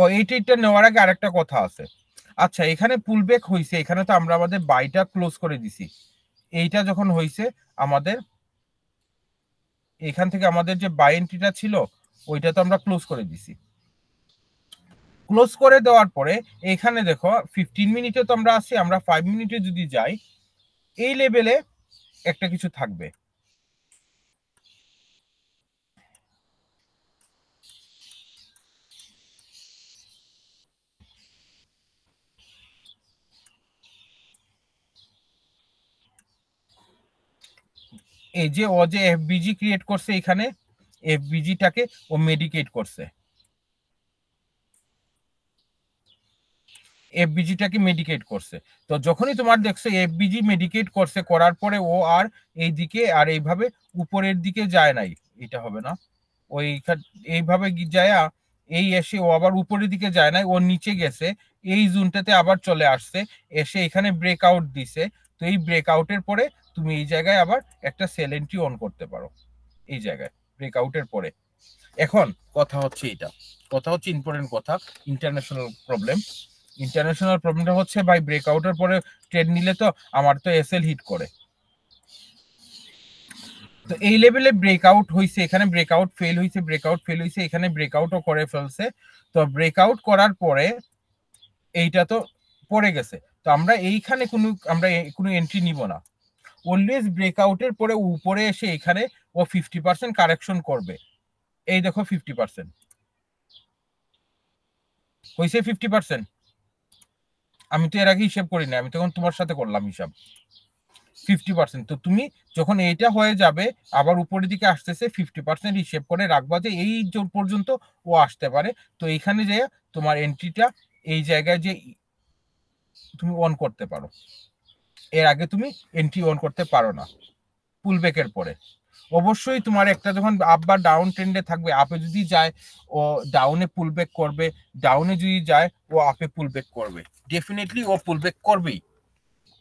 ও এই ট্রেডটা নেওয়ার আগে আরেকটা কথা আছে আচ্ছা এখানে পুলব্যাক হয়েছে এখানে তো আমরা আমাদের বাইটা ক্লোজ করে দিছি এইটা যখন হয়েছে আমাদের এখান থেকে আমাদের যে বাই এন্ট্রিটা ছিল ওইটা তো আমরা ক্লোজ করে দিছি ক্লোজ করে দেওয়ার পরে এখানে দেখো ফিফটিন মিনিটে তো আমরা আছি আমরা ফাইভ মিনিটে যদি যাই এই লেভেলে একটা কিছু থাকবে এই যে ও যে এফবিজি ক্রিয়েট করছে এখানে এফবিজিটাকে ও মেডিকেট করছে এফবিজিটাকে মেডিকেট করছে তো যখনই তোমার দেখছো এফবিজি মেডিকেট করছে করার পরে ও আর এই দিকে আর এইভাবে উপরের দিকে যায় নাই এটা হবে না ওই এইভাবে যায়া এই এসে ও আবার উপরের দিকে যায় নাই ও নিচে গেছে এই জুনটাতে আবার চলে আসছে এসে এখানে ব্রেকআউট দিছে তো এই ব্রেকআউটের পরে তুমি এই জায়গায় আবার একটা সেল এন্ট্রি অন করতে পারো এই জায়গায় ব্রেকআউটের পরে এখন কথা হচ্ছে এটা কথা হচ্ছে ইম্পর্টেন্ট কথা ইন্টারন্যাশনাল প্রবলেম ইন্টারন্যাশনাল প্রবলেমটা হচ্ছে ভাই ব্রেকআউটের পরে ট্রেড নিলে তো আমার তো এসএল হিট করে তো এই লেভেলে ব্রেকআউট হয়েছে এখানে ব্রেকআউট ফেল হয়েছে ব্রেকআউট ফেল হয়েছে এখানে ব্রেকআউটও করে ফেলছে তো ব্রেকআউট করার পরে এইটা তো পড়ে গেছে তো আমরা এইখানে কোনো আমরা কোনো এন্ট্রি নিব না অলওয়েজ ব্রেকআউটের পরে উপরে এসে এখানে ও ফিফটি পার্সেন্ট কারেকশন করবে এই দেখো ফিফটি পার্সেন্ট হয়েছে ফিফটি পার্সেন্ট আমি তো এর আগে হিসেব করি না আমি তখন তোমার সাথে করলাম হিসাব ফিফটি পার্সেন্ট তো তুমি যখন এইটা হয়ে যাবে আবার উপরের দিকে আসতেছে ফিফটি পার্সেন্ট হিসেব করে রাখবা যে এই পর্যন্ত ও আসতে পারে তো এইখানে যে তোমার এন্ট্রিটা এই জায়গায় যে তুমি অন করতে পারো এর আগে তুমি এন্ট্রি অন করতে পারো না পুলব্যাকের পরে অবশ্যই তোমার একটা যখন আপ ডাউন ট্রেন্ডে থাকবে আপে যদি যায় ও ডাউনে পুলব্যাক করবে ডাউনে যদি যায় ও আপে পুলব্যাক করবে ডেফিনেটলি ও পুলব্যাক করবেই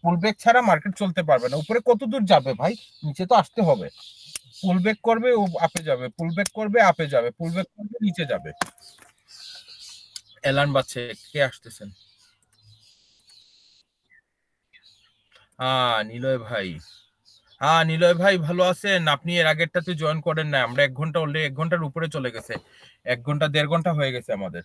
পুলব্যাক ছাড়া মার্কেট চলতে পারবে না উপরে কত দূর যাবে ভাই নিচে তো আসতে হবে পুলব্যাক করবে ও আপে যাবে পুলব্যাক করবে আপে যাবে পুলব্যাক করবে নিচে যাবে এলান বাজছে কে আসতেছেন হ্যাঁ নিলয় ভাই হ্যাঁ নিলয় ভাই ভালো আছেন আপনি এর আগেরটাতে জয়েন করেন না আমরা এক ঘন্টা অলরেডি এক ঘন্টার উপরে চলে গেছে এক ঘন্টা দেড় ঘন্টা হয়ে গেছে আমাদের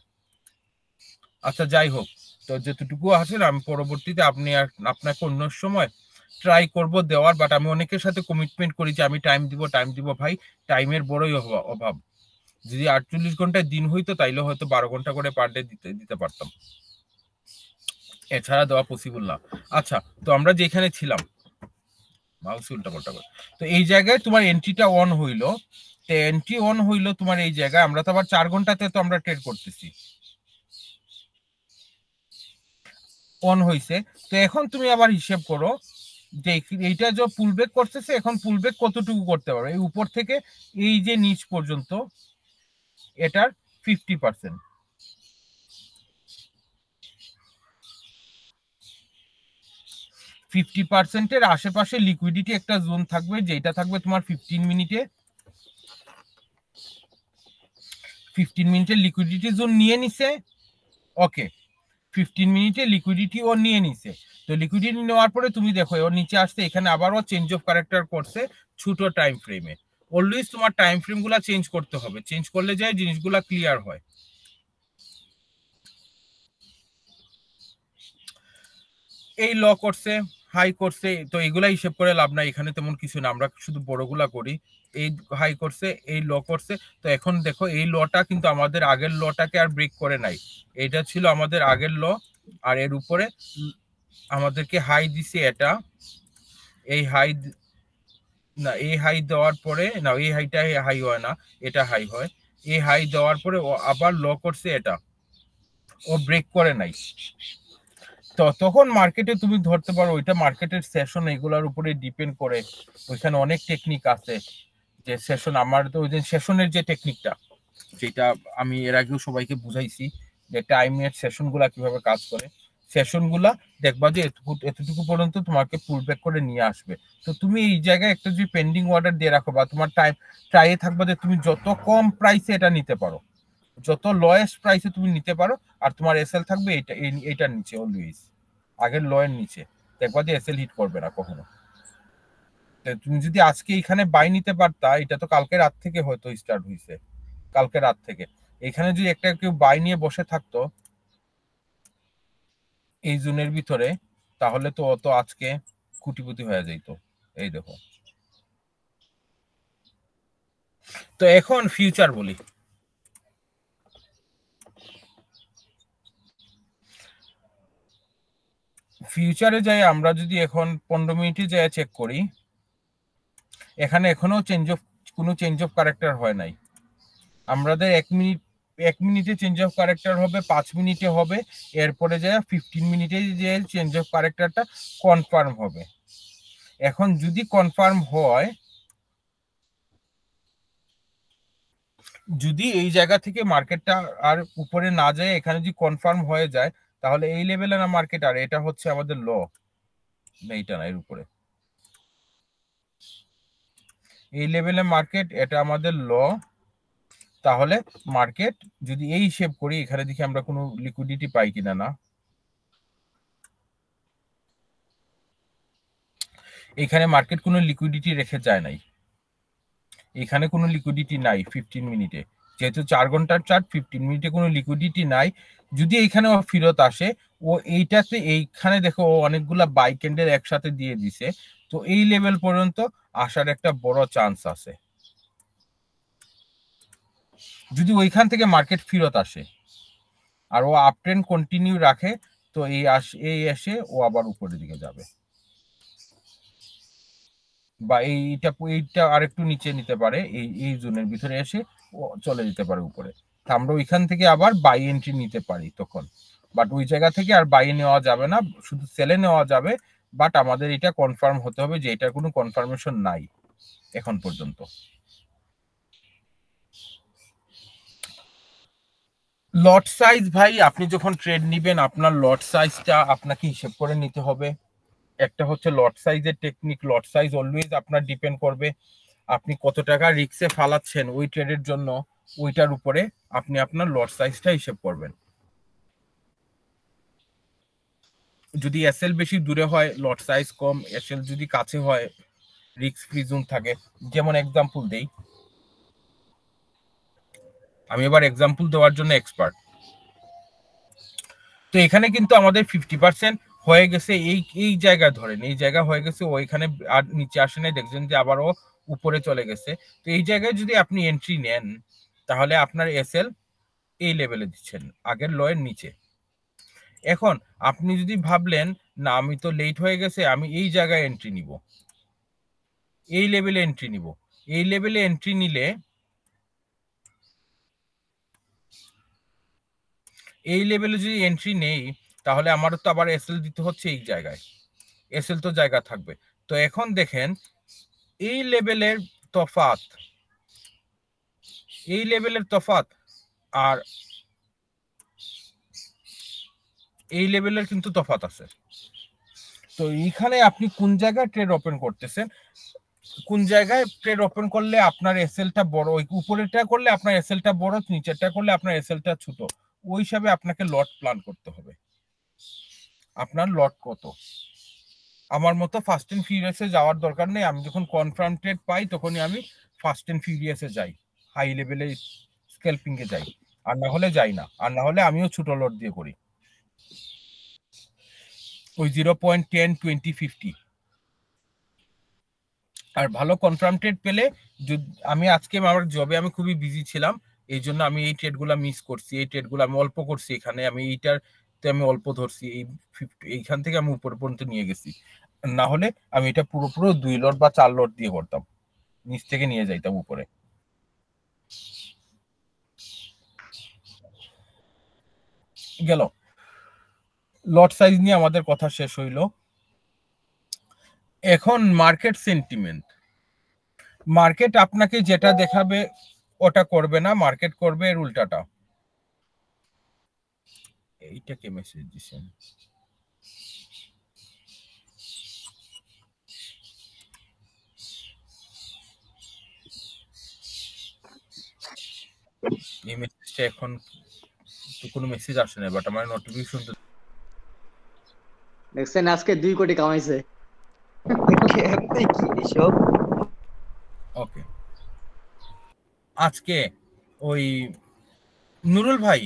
আচ্ছা যাই হোক তো যেটুকু আসেন আমি পরবর্তীতে আপনি আর আপনাকে অন্য সময় ট্রাই করব দেওয়ার বাট আমি অনেকের সাথে কমিটমেন্ট করি যে আমি টাইম দিব টাইম দিব ভাই টাইমের বড়ই অভাব যদি আটচল্লিশ ঘন্টায় দিন হইতো তাইলে হয়তো বারো ঘন্টা করে পার ডে দিতে দিতে পারতাম এছাড়া দেওয়া পসিবল না আচ্ছা তো আমরা যেখানে ছিলাম মাউস উল্টা পাল্টা করে তো এই জায়গায় তোমার এন্ট্রিটা অন হইলো তো এন্ট্রি অন হইলো তোমার এই জায়গায় আমরা তো আবার চার ঘন্টাতে তো আমরা ট্রেড করতেছি অন হয়েছে তো এখন তুমি আবার হিসেব করো যে এইটা যে পুলব্যাক করতেছে এখন পুলব্যাক কতটুকু করতে পারবে এই উপর থেকে এই যে নিচ পর্যন্ত এটার ফিফটি পার্সেন্ট ফিফটি পার্সেন্টের আশেপাশে লিকুইডিটি একটা জোন থাকবে যেটা থাকবে তোমার ফিফটিন মিনিটে ফিফটিন মিনিটের লিকুইডিটি জোন নিয়ে নিছে ওকে ফিফটিন মিনিটে লিকুইডিটি ও নিয়ে নিছে তো লিকুইডিটি নেওয়ার পরে তুমি দেখো ওর নিচে আসতে এখানে আবারও চেঞ্জ অফ ক্যারেক্টার করছে ছোটো টাইম ফ্রেমে অলওয়েজ তোমার টাইম ফ্রেমগুলো চেঞ্জ করতে হবে চেঞ্জ করলে যাই জিনিসগুলো ক্লিয়ার হয় এই ল করছে হাই করছে তো এগুলা হিসেব করে লাভ নাই এখানে তেমন কিছু না আমরা শুধু বড়গুলা করি এই হাই করছে এই ল করছে তো এখন দেখো এই লটা কিন্তু আমাদের আগের লটাকে আর ব্রেক করে নাই এটা ছিল আমাদের আগের ল আর এর উপরে আমাদেরকে হাই দিছে এটা এই হাই না এই হাই দেওয়ার পরে না এই হাইটা হাই হয় না এটা হাই হয় এই হাই দেওয়ার পরে ও আবার ল করছে এটা ও ব্রেক করে নাই তখন মার্কেটে তুমি ধরতে পারো ওইটা মার্কেটের সেশন এগুলোর উপরে ডিপেন্ড করে ওইখানে অনেক টেকনিক আছে যে সেশন আমার তো ওই যে সেশনের যে টেকনিকটা যেটা আমি এর আগেও সবাইকে বুঝাইছি যে টাইমের সেশনগুলা কিভাবে কাজ করে সেশনগুলা দেখবা যে এতটুকু পর্যন্ত তোমাকে পুলব্যাক করে নিয়ে আসবে তো তুমি এই জায়গায় একটা যদি পেন্ডিং অর্ডার দিয়ে রাখো বা তোমার টাইম ট্রাইয়ে থাকবা যে তুমি যত কম প্রাইসে এটা নিতে পারো যত লয়েস্ট প্রাইসে তুমি নিতে পারো আর তোমার এসএল থাকবে এটা এটার নিচে অলওয়েজ আগের লয়ের নিচে দেখবা যে এসএল হিট করবে না কখনো তুমি যদি আজকে এখানে বাই নিতে পারতা এটা তো কালকে রাত থেকে হয়তো স্টার্ট হইছে কালকে রাত থেকে এখানে যদি একটা কেউ বাই নিয়ে বসে থাকতো এই জুনের ভিতরে তাহলে তো অত আজকে কুটিপুটি হয়ে যাইতো এই দেখো তো এখন ফিউচার বলি ফিউচারে যাই আমরা যদি এখন পনেরো মিনিটে যাই চেক করি এখানে এখনো চেঞ্জ অফ কোনো চেঞ্জ অফ ক্যারেক্টার হয় নাই আমাদের এক মিনিট এক মিনিটে চেঞ্জ অফ ক্যারেক্টার হবে পাঁচ মিনিটে হবে এরপরে যায় ফিফটিন মিনিটে যে চেঞ্জ অফ ক্যারেক্টারটা কনফার্ম হবে এখন যদি কনফার্ম হয় যদি এই জায়গা থেকে মার্কেটটা আর উপরে না যায় এখানে যদি কনফার্ম হয়ে যায় তাহলে এই লেভেলের মার্কেট আর এটা হচ্ছে আমাদের ল এইটা না এর উপরে এই লেভেলে মার্কেট এটা আমাদের ল তাহলে মার্কেট যদি এই হিসেব করি এখানে দেখি আমরা কোনো লিকুইডিটি পাই কিনা না এখানে মার্কেট কোনো লিকুইডিটি রেখে যায় নাই এখানে কোনো লিকুইডিটি নাই ফিফটিন মিনিটে যেহেতু চার ঘন্টার চার্ট ফিফটিন মিনিটে কোনো লিকুইডিটি নাই যদি এইখানে ও ফেরত আসে ও এইটাতে এইখানে দেখো ও অনেকগুলা বাই ক্যান্ডেল একসাথে দিয়ে দিছে তো এই লেভেল পর্যন্ত আসার একটা বড় চান্স আছে যদি ওইখান থেকে মার্কেট ফেরত আসে আর ও আপ ট্রেন কন্টিনিউ রাখে তো এই আস এই এসে ও আবার উপরের দিকে যাবে বা এইটা এইটা আরেকটু নিচে নিতে পারে এই এই জোনের ভিতরে এসে চলে যেতে পারে উপরে আমরা ওইখান থেকে আবার বাই এন্ট্রি নিতে পারি তখন বাট ওই জায়গা থেকে আর বাই নেওয়া যাবে না শুধু সেলে নেওয়া যাবে বাট আমাদের এটা কনফার্ম হতে হবে যে এটার কোনো কনফার্মেশন নাই এখন পর্যন্ত লট সাইজ ভাই আপনি যখন ট্রেড নিবেন আপনার লট সাইজটা আপনাকে হিসেব করে নিতে হবে একটা হচ্ছে লট সাইজের টেকনিক লট সাইজ অলওয়েজ আপনার ডিপেন্ড করবে আপনি কত টাকা রিক্সে ফালাচ্ছেন ওই ট্রেডের জন্য ওইটার উপরে আপনি আপনার লট সাইজটা হিসেব করবেন যদি এসএল বেশি দূরে হয় লট সাইজ কম এসএল যদি কাছে হয় রিক্স ফ্রি জোন থাকে যেমন এক্সাম্পল দেই আমি এবার এক্সাম্পল দেওয়ার জন্য এক্সপার্ট তো এখানে কিন্তু আমাদের ফিফটি পার্সেন্ট হয়ে গেছে এই এই জায়গা ধরেন এই জায়গা হয়ে গেছে ওইখানে আর নিচে আসেনি দেখছেন যে আবারও উপরে চলে গেছে তো এই জায়গায় যদি আপনি এন্ট্রি নেন তাহলে আপনার এসএল এই লেভেলে দিচ্ছেন আগের লয়ের নিচে এখন আপনি যদি ভাবলেন না আমি তো লেট হয়ে গেছে আমি এই জায়গায় এন্ট্রি নিব এই লেভেলে এন্ট্রি নিব এই লেভেলে এন্ট্রি নিলে এই লেভেলে যদি এন্ট্রি নেই তাহলে আমারও তো আবার এসএল দিতে হচ্ছে এই জায়গায় এসএল তো জায়গা থাকবে তো এখন দেখেন এই লেভেলের তফাত এই লেভেলের তফাত আর এই লেভেলের কিন্তু তফাত আছে তো এইখানে আপনি কোন জায়গায় ট্রেড ওপেন করতেছেন কোন জায়গায় ট্রেড ওপেন করলে আপনার এসএলটা বড় ওই উপরেরটা করলে আপনার এসএলটা বড় নিচেরটা করলে আপনার এসএলটা ছোট ওই হিসাবে আপনাকে লট প্ল্যান করতে হবে আপনার লট কত আমার মতো ফাস্ট ফিউরিয়াস এ যাওয়ার দরকার নেই আমি যখন কনফ্রন্টেড পাই তখনই আমি ফাস্ট ফিউরিয়াস এ যাই হাই লেভেলে স্কেলপিং এ যাই আর না হলে যাই না আর না হলে আমিও ছোট লট দিয়ে করি ওই zero point ten twenty fifty আর ভালো কনফার্মটেড পেলে আমি আজকে আমার জবে আমি খুবই বিজি ছিলাম এই জন্য আমি এই ট্রেডগুলো মিস করছি এই ট্রেডগুলো আমি অল্প করছি এখানে আমি এইটার আমি অল্প ধরছি এই ফিফটি এইখান থেকে আমি উপরে পর্যন্ত নিয়ে গেছি না হলে আমি এটা পুরোপুরো দুই লট বা চার লট দিয়ে করতাম নিচ থেকে নিয়ে যাইতাম উপরে গেল লট সাইজ নিয়ে আমাদের কথা শেষ হইল এখন মার্কেট সেন্টিমেন্ট মার্কেট আপনাকে যেটা দেখাবে ওটা করবে না মার্কেট করবে এর উল্টাটা এইটাকে মেসেজ দিছেন এই মেসেজটা এখন তো কোনো মেসেজ আসে না বাট আমার নোটিফিকেশন তো দেখছেন আজকে দুই কোটি কামাইছে ওকে আজকে ওই নুরুল ভাই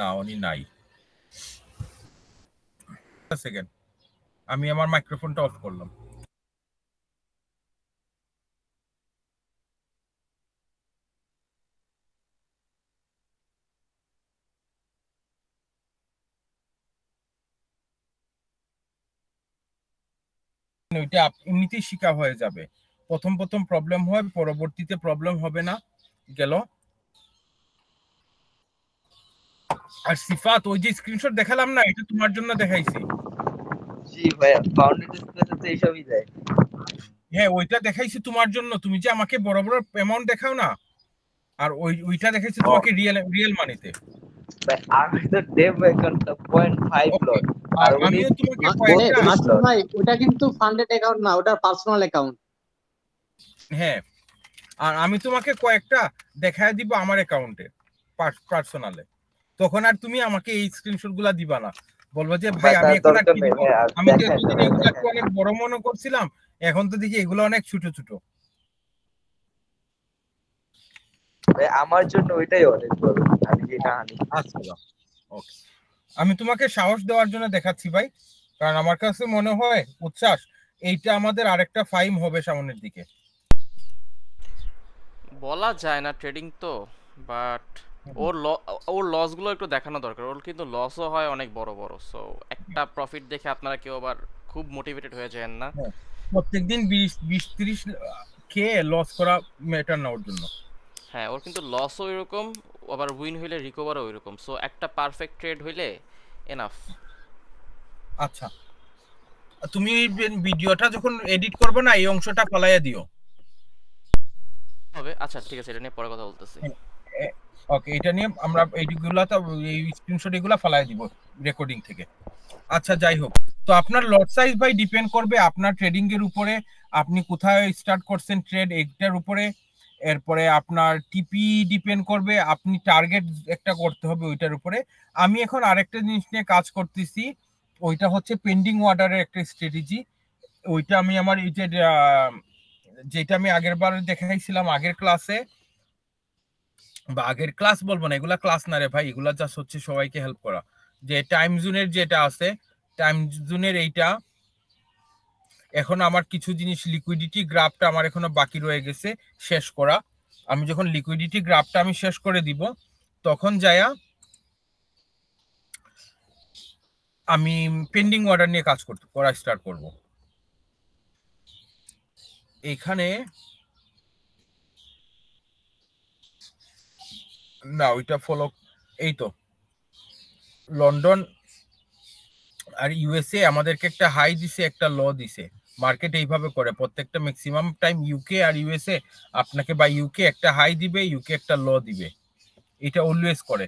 না উনি নাই আমি আমার মাইক্রোফোনটা অফ করলাম ওইটা এমনিতেই শিকা হয়ে যাবে প্রথম প্রথম প্রবলেম হয় পরবর্তীতে প্রবলেম হবে না গেল আর সিফাত ওই যে স্ক্রিনশট দেখালাম না এটা তোমার জন্য দেখাইছি জি ভাইয়া ফাউন্ডেশন ডিসপ্লেতে তো এইসবই দেয় হ্যাঁ ওইটা দেখাইছি তোমার জন্য তুমি যে আমাকে বড় বড় অ্যামাউন্ট দেখাও না আর ওই ওইটা দেখাইছি তোমাকে রিয়েল রিয়েল মানিতে আমি তো ডেভ অ্যাকাউন্টটা 0.5 লট আর আমি তোমাকে ভাই ওটা কিন্তু ফান্ডেড অ্যাকাউন্ট না ওটা পার্সোনাল অ্যাকাউন্ট হ্যাঁ আর আমি তোমাকে কয়েকটা দেখায় দিব আমার অ্যাকাউন্টে পার্সোনালে তখন আর তুমি আমাকে এই স্ক্রিনশট গুলা দিবা না বলবা যে ভাই আমি এখন আর কি দিব হ্যাঁ, আমি হ্যাঁ, হ্যাঁ, এতদিন এগুলাকে অনেক বড় মনে করছিলাম এখন তো দেখি এগুলো অনেক ছোট ছোট আমার জন্য ওইটাই অনেক বড় আমি যেটা আনি আচ্ছা ওকে আমি তোমাকে সাহস দেওয়ার জন্য দেখাচ্ছি ভাই কারণ আমার কাছে মনে হয় উচ্ছ্বাস এইটা আমাদের আরেকটা ফাইম হবে সামনের দিকে বলা যায় না ট্রেডিং তো বাট ওর ওর লসগুলো একটু দেখানো দরকার ওর কিন্তু লসও হয় অনেক বড় বড় সো একটা প্রফিট দেখে আপনারা কেউ আবার খুব মোটিভেটেড হয়ে যায় না হ্যাঁ, প্রত্যেকদিন 20 20 30 কে লস করা ম্যাটার না ওর জন্য হ্যাঁ ওর কিন্তু লসও এরকম আবার উইন হইলে রিকভারও এরকম সো একটা পারফেক্ট ট্রেড হইলে এনাফ আচ্ছা তুমি ভিডিওটা যখন এডিট করবে না এই অংশটা ফলাইয়া দিও হবে আচ্ছা ঠিক আছে এটা নিয়ে পরে কথা বলতেছি হ্যাঁ। ওকে এটা নিয়ে আমরা এইগুলো তো এই স্ক্রিনশট এগুলো ফলাই দিব রেকর্ডিং থেকে আচ্ছা যাই হোক তো আপনার লট সাইজ ভাই ডিপেন্ড করবে আপনার ট্রেডিং এর উপরে আপনি কোথায় স্টার্ট করছেন ট্রেড এটার উপরে এরপরে আপনার টিপি ডিপেন্ড করবে আপনি টার্গেট একটা করতে হবে ওইটার উপরে আমি এখন আরেকটা জিনিস নিয়ে কাজ করতেছি ওইটা হচ্ছে পেন্ডিং ওয়াটারের একটা স্ট্র্যাটেজি ওইটা আমি আমার এই যে যেটা আমি আগের বার দেখাইছিলাম আগের ক্লাসে বা আগের ক্লাস বলবো না এগুলা ক্লাস না রে ভাই এগুলা জাস্ট হচ্ছে সবাইকে হেল্প করা যে টাইম জোনের যেটা আছে টাইম জোনের এইটা এখন আমার কিছু জিনিস লিকুইডিটি গ্রাফটা আমার এখনো বাকি রয়ে গেছে শেষ করা আমি যখন লিকুইডিটি গ্রাফটা আমি শেষ করে দিব তখন যায়া আমি পেন্ডিং অর্ডার নিয়ে কাজ করতে করা স্টার্ট করব এখানে না ওইটা ফলো এই তো লন্ডন আর ইউএসএ আমাদেরকে একটা হাই দিছে একটা ল দিছে মার্কেট এইভাবে করে প্রত্যেকটা ম্যাক্সিমাম টাইম ইউকে আর ইউএসএ আপনাকে বা ইউকে একটা হাই দিবে ইউকে একটা ল দিবে এটা অলওয়েজ করে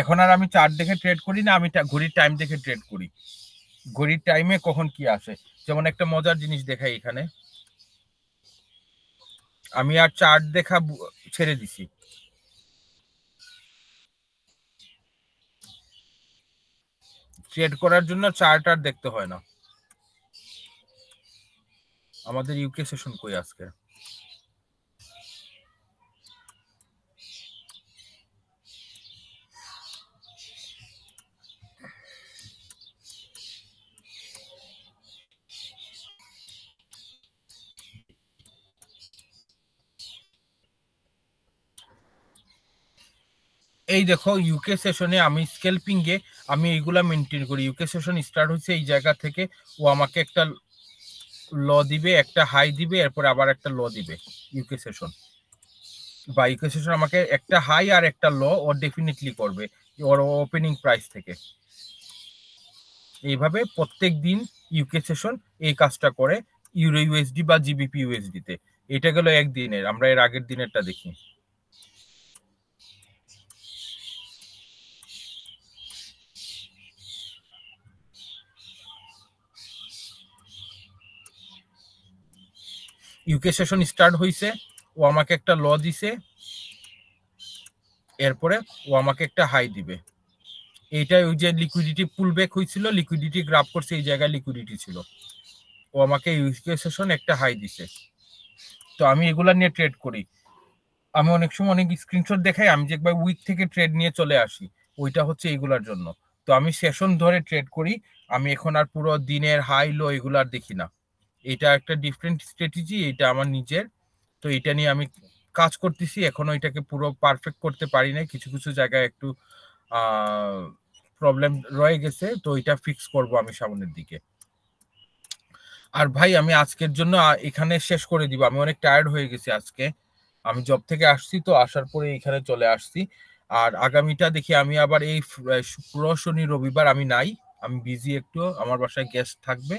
এখন আর আমি চার্ট দেখে ট্রেড করি না আমি ঘড়ির টাইম দেখে ট্রেড করি ঘড়ির টাইমে কখন কি আসে যেমন একটা মজার জিনিস দেখাই এখানে আমি আর চার্ট দেখা ছেড়ে দিছি ট্রেড করার জন্য চার্টার দেখতে হয় না আমাদের ইউকে সেশন কই আজকে এই দেখো ইউকে সেশনে আমি স্কেলপিংয়ে আমি এইগুলা মেনটেন করি ইউকে সেশন স্টার্ট হয়েছে এই জায়গা থেকে ও আমাকে একটা ল দিবে একটা হাই দিবে এরপর আবার একটা ল দিবে ইউকে সেশন বা ইউকে সেশন আমাকে একটা হাই আর একটা ল ও ডেফিনেটলি করবে ওর ওপেনিং প্রাইস থেকে এইভাবে প্রত্যেক দিন ইউকে সেশন এই কাজটা করে ইউরো ইউএসডি বা জিবিপি ইউএসডিতে এটা গেল একদিনের আমরা এর আগের দিনেরটা দেখি ইউকে সেশন স্টার্ট হয়েছে ও আমাকে একটা ল দিছে এরপরে ও আমাকে একটা হাই দিবে এইটাই ওই যে লিকুইডিটি পুলব্যাক হয়েছিল লিকুইডিটি গ্রাফ করছে এই জায়গায় লিকুইডিটি ছিল ও আমাকে ইউকে সেশন একটা হাই দিছে তো আমি এগুলা নিয়ে ট্রেড করি আমি অনেক সময় অনেক স্ক্রিনশট দেখাই আমি যে একবার উইক থেকে ট্রেড নিয়ে চলে আসি ওইটা হচ্ছে এগুলার জন্য তো আমি সেশন ধরে ট্রেড করি আমি এখন আর পুরো দিনের হাই লো এগুলো আর দেখি না এটা একটা ডিফারেন্ট স্ট্র্যাটেজি এটা আমার নিজের তো এটা নিয়ে আমি কাজ করতেছি এখনো এটাকে পুরো পারফেক্ট করতে পারি নাই কিছু কিছু জায়গায় একটু প্রবলেম রয়ে গেছে তো এটা ফিক্স করব আমি সামনের দিকে আর ভাই আমি আজকের জন্য এখানে শেষ করে দিব আমি অনেক টায়ার্ড হয়ে গেছি আজকে আমি জব থেকে আসছি তো আসার পরে এখানে চলে আসছি আর আগামীটা দেখি আমি আবার এই শুক্র শনি রবিবার আমি নাই আমি বিজি একটু আমার বাসায় গেস্ট থাকবে